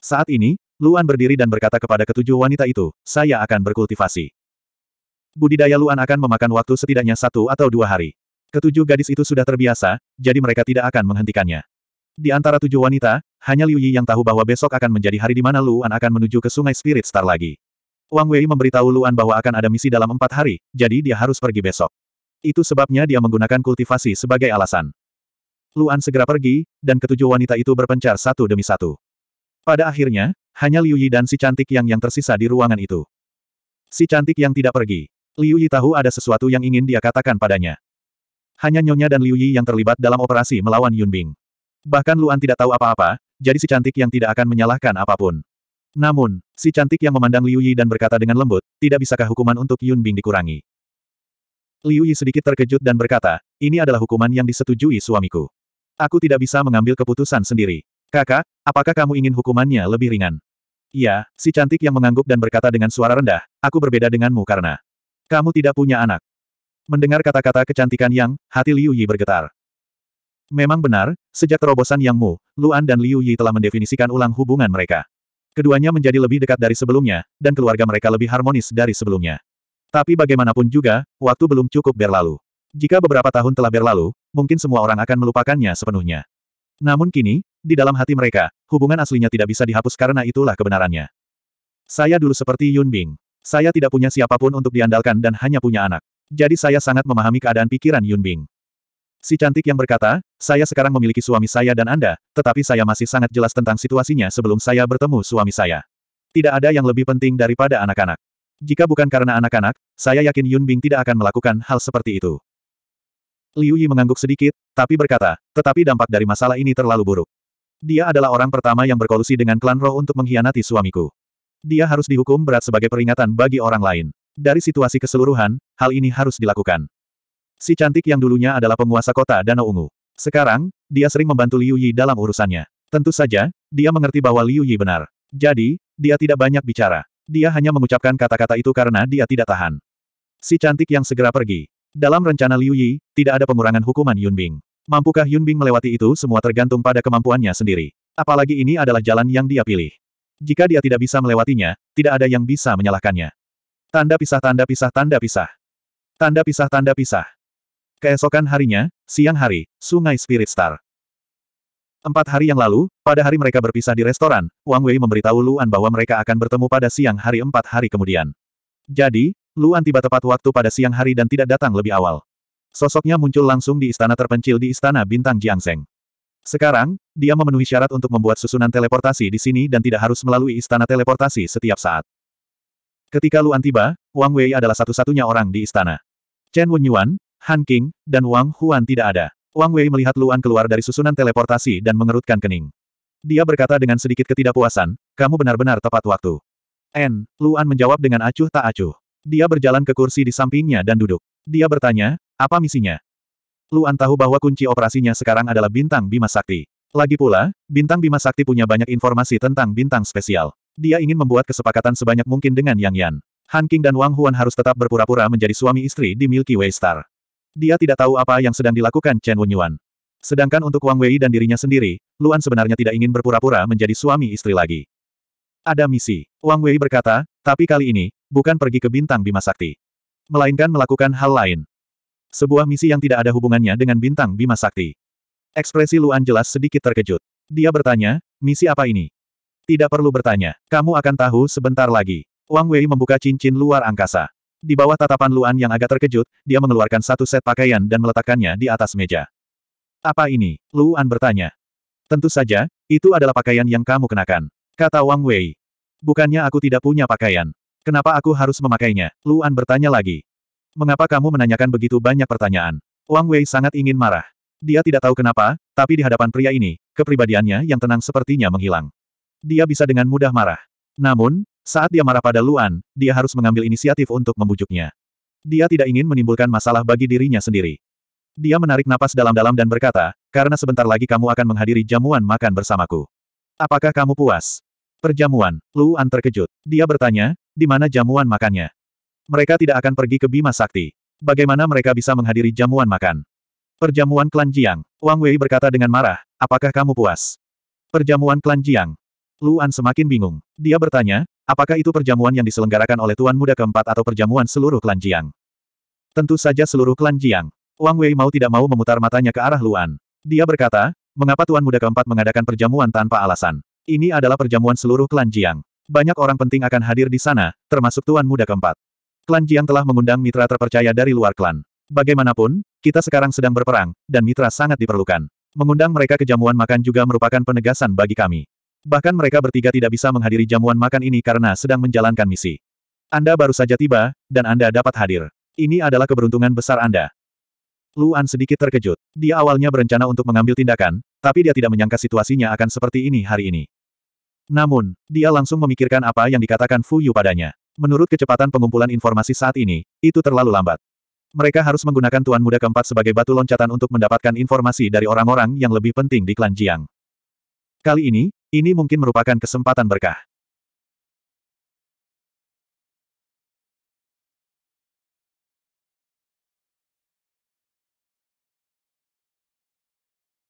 Saat ini, Luan berdiri dan berkata kepada ketujuh wanita itu, saya akan berkultivasi. Budidaya Luan akan memakan waktu setidaknya satu atau dua hari. Ketujuh gadis itu sudah terbiasa, jadi mereka tidak akan menghentikannya. Di antara tujuh wanita, hanya Liu Yi yang tahu bahwa besok akan menjadi hari di mana Luan akan menuju ke sungai Spirit Star lagi. Wang Wei memberitahu Luan bahwa akan ada misi dalam empat hari, jadi dia harus pergi besok. Itu sebabnya dia menggunakan kultivasi sebagai alasan. Luan segera pergi, dan ketujuh wanita itu berpencar satu demi satu. Pada akhirnya, hanya Liu Yi dan si cantik yang yang tersisa di ruangan itu. Si cantik yang tidak pergi. Liu Yi tahu ada sesuatu yang ingin dia katakan padanya. Hanya Nyonya dan Liu Yi yang terlibat dalam operasi melawan Yun Bing. Bahkan Luan tidak tahu apa-apa, jadi si cantik yang tidak akan menyalahkan apapun. Namun, si cantik yang memandang Liu Yi dan berkata dengan lembut, tidak bisakah hukuman untuk Yun Bing dikurangi? Liu Yi sedikit terkejut dan berkata, ini adalah hukuman yang disetujui suamiku. Aku tidak bisa mengambil keputusan sendiri. Kakak, apakah kamu ingin hukumannya lebih ringan? Iya, si cantik yang mengangguk dan berkata dengan suara rendah, aku berbeda denganmu karena kamu tidak punya anak. Mendengar kata-kata kecantikan Yang, hati Liu Yi bergetar. Memang benar, sejak terobosan Yang Mu, Luan dan Liu Yi telah mendefinisikan ulang hubungan mereka. Keduanya menjadi lebih dekat dari sebelumnya, dan keluarga mereka lebih harmonis dari sebelumnya. Tapi bagaimanapun juga, waktu belum cukup berlalu. Jika beberapa tahun telah berlalu, mungkin semua orang akan melupakannya sepenuhnya. Namun kini, di dalam hati mereka, hubungan aslinya tidak bisa dihapus karena itulah kebenarannya. Saya dulu seperti Yun Bing. Saya tidak punya siapapun untuk diandalkan dan hanya punya anak. Jadi saya sangat memahami keadaan pikiran Yun Bing. Si cantik yang berkata, saya sekarang memiliki suami saya dan Anda, tetapi saya masih sangat jelas tentang situasinya sebelum saya bertemu suami saya. Tidak ada yang lebih penting daripada anak-anak. Jika bukan karena anak-anak, saya yakin Yun Bing tidak akan melakukan hal seperti itu. Liu Yi mengangguk sedikit, tapi berkata, tetapi dampak dari masalah ini terlalu buruk. Dia adalah orang pertama yang berkolusi dengan klan roh untuk mengkhianati suamiku. Dia harus dihukum berat sebagai peringatan bagi orang lain. Dari situasi keseluruhan, hal ini harus dilakukan. Si cantik yang dulunya adalah penguasa kota Danau Ungu. Sekarang, dia sering membantu Liu Yi dalam urusannya. Tentu saja, dia mengerti bahwa Liu Yi benar. Jadi, dia tidak banyak bicara. Dia hanya mengucapkan kata-kata itu karena dia tidak tahan. Si cantik yang segera pergi. Dalam rencana Liu Yi, tidak ada pengurangan hukuman Yun Bing. Mampukah Yun Bing melewati itu semua tergantung pada kemampuannya sendiri. Apalagi ini adalah jalan yang dia pilih. Jika dia tidak bisa melewatinya, tidak ada yang bisa menyalahkannya. Tanda pisah tanda pisah tanda pisah. Tanda pisah tanda pisah. Keesokan harinya, siang hari, Sungai Spirit Star. Empat hari yang lalu, pada hari mereka berpisah di restoran, Wang Wei memberitahu Luan bahwa mereka akan bertemu pada siang hari empat hari kemudian. Jadi, Luan tiba tepat waktu pada siang hari dan tidak datang lebih awal. Sosoknya muncul langsung di istana terpencil di istana bintang Jiangseng. Sekarang, dia memenuhi syarat untuk membuat susunan teleportasi di sini dan tidak harus melalui istana teleportasi setiap saat. Ketika Luan tiba, Wang Wei adalah satu-satunya orang di istana. Chen Wenyuan, Han King, dan Wang Huan tidak ada. Wang Wei melihat Luan keluar dari susunan teleportasi dan mengerutkan kening. Dia berkata dengan sedikit ketidakpuasan, kamu benar-benar tepat waktu. N. Luan menjawab dengan acuh tak acuh. Dia berjalan ke kursi di sampingnya dan duduk. Dia bertanya, apa misinya? Luan tahu bahwa kunci operasinya sekarang adalah bintang Bima Sakti. Lagi pula, bintang Bima Sakti punya banyak informasi tentang bintang spesial. Dia ingin membuat kesepakatan sebanyak mungkin dengan Yang Yan. Han King dan Wang Huan harus tetap berpura-pura menjadi suami istri di Milky Way Star. Dia tidak tahu apa yang sedang dilakukan Chen Wenyuan. Sedangkan untuk Wang Wei dan dirinya sendiri, Luan sebenarnya tidak ingin berpura-pura menjadi suami istri lagi. Ada misi, Wang Wei berkata, tapi kali ini, bukan pergi ke bintang Bima Sakti. Melainkan melakukan hal lain. Sebuah misi yang tidak ada hubungannya dengan bintang Bima Sakti. Ekspresi Luan jelas sedikit terkejut. Dia bertanya, misi apa ini? Tidak perlu bertanya, kamu akan tahu sebentar lagi. Wang Wei membuka cincin luar angkasa. Di bawah tatapan Luan yang agak terkejut, dia mengeluarkan satu set pakaian dan meletakkannya di atas meja. Apa ini? Luan bertanya. Tentu saja, itu adalah pakaian yang kamu kenakan. Kata Wang Wei. Bukannya aku tidak punya pakaian. Kenapa aku harus memakainya? Luan bertanya lagi. Mengapa kamu menanyakan begitu banyak pertanyaan? Wang Wei sangat ingin marah. Dia tidak tahu kenapa, tapi di hadapan pria ini, kepribadiannya yang tenang sepertinya menghilang. Dia bisa dengan mudah marah. Namun, saat dia marah pada Luan, dia harus mengambil inisiatif untuk membujuknya. Dia tidak ingin menimbulkan masalah bagi dirinya sendiri. Dia menarik napas dalam-dalam dan berkata, karena sebentar lagi kamu akan menghadiri jamuan makan bersamaku. Apakah kamu puas? Perjamuan, Luan terkejut. Dia bertanya, di mana jamuan makannya? Mereka tidak akan pergi ke Bima Sakti. Bagaimana mereka bisa menghadiri jamuan makan? Perjamuan klan Jiang. Wang Wei berkata dengan marah, apakah kamu puas? Perjamuan klan Jiang. Luan semakin bingung. Dia bertanya, apakah itu perjamuan yang diselenggarakan oleh Tuan Muda keempat atau perjamuan seluruh klan Jiang? Tentu saja seluruh klan Jiang. Wang Wei mau tidak mau memutar matanya ke arah Luan. Dia berkata, mengapa Tuan Muda keempat mengadakan perjamuan tanpa alasan? Ini adalah perjamuan seluruh klan Jiang. Banyak orang penting akan hadir di sana, termasuk Tuan Muda keempat. Klan Jiang telah mengundang mitra terpercaya dari luar klan. Bagaimanapun, kita sekarang sedang berperang, dan mitra sangat diperlukan. Mengundang mereka ke jamuan makan juga merupakan penegasan bagi kami. Bahkan mereka bertiga tidak bisa menghadiri jamuan makan ini karena sedang menjalankan misi. Anda baru saja tiba, dan Anda dapat hadir. Ini adalah keberuntungan besar Anda. Luan sedikit terkejut. Dia awalnya berencana untuk mengambil tindakan, tapi dia tidak menyangka situasinya akan seperti ini hari ini. Namun, dia langsung memikirkan apa yang dikatakan Fu Yu padanya. Menurut kecepatan pengumpulan informasi saat ini, itu terlalu lambat. Mereka harus menggunakan Tuan Muda keempat sebagai batu loncatan untuk mendapatkan informasi dari orang-orang yang lebih penting di klan Jiang. Kali ini, ini mungkin merupakan kesempatan berkah.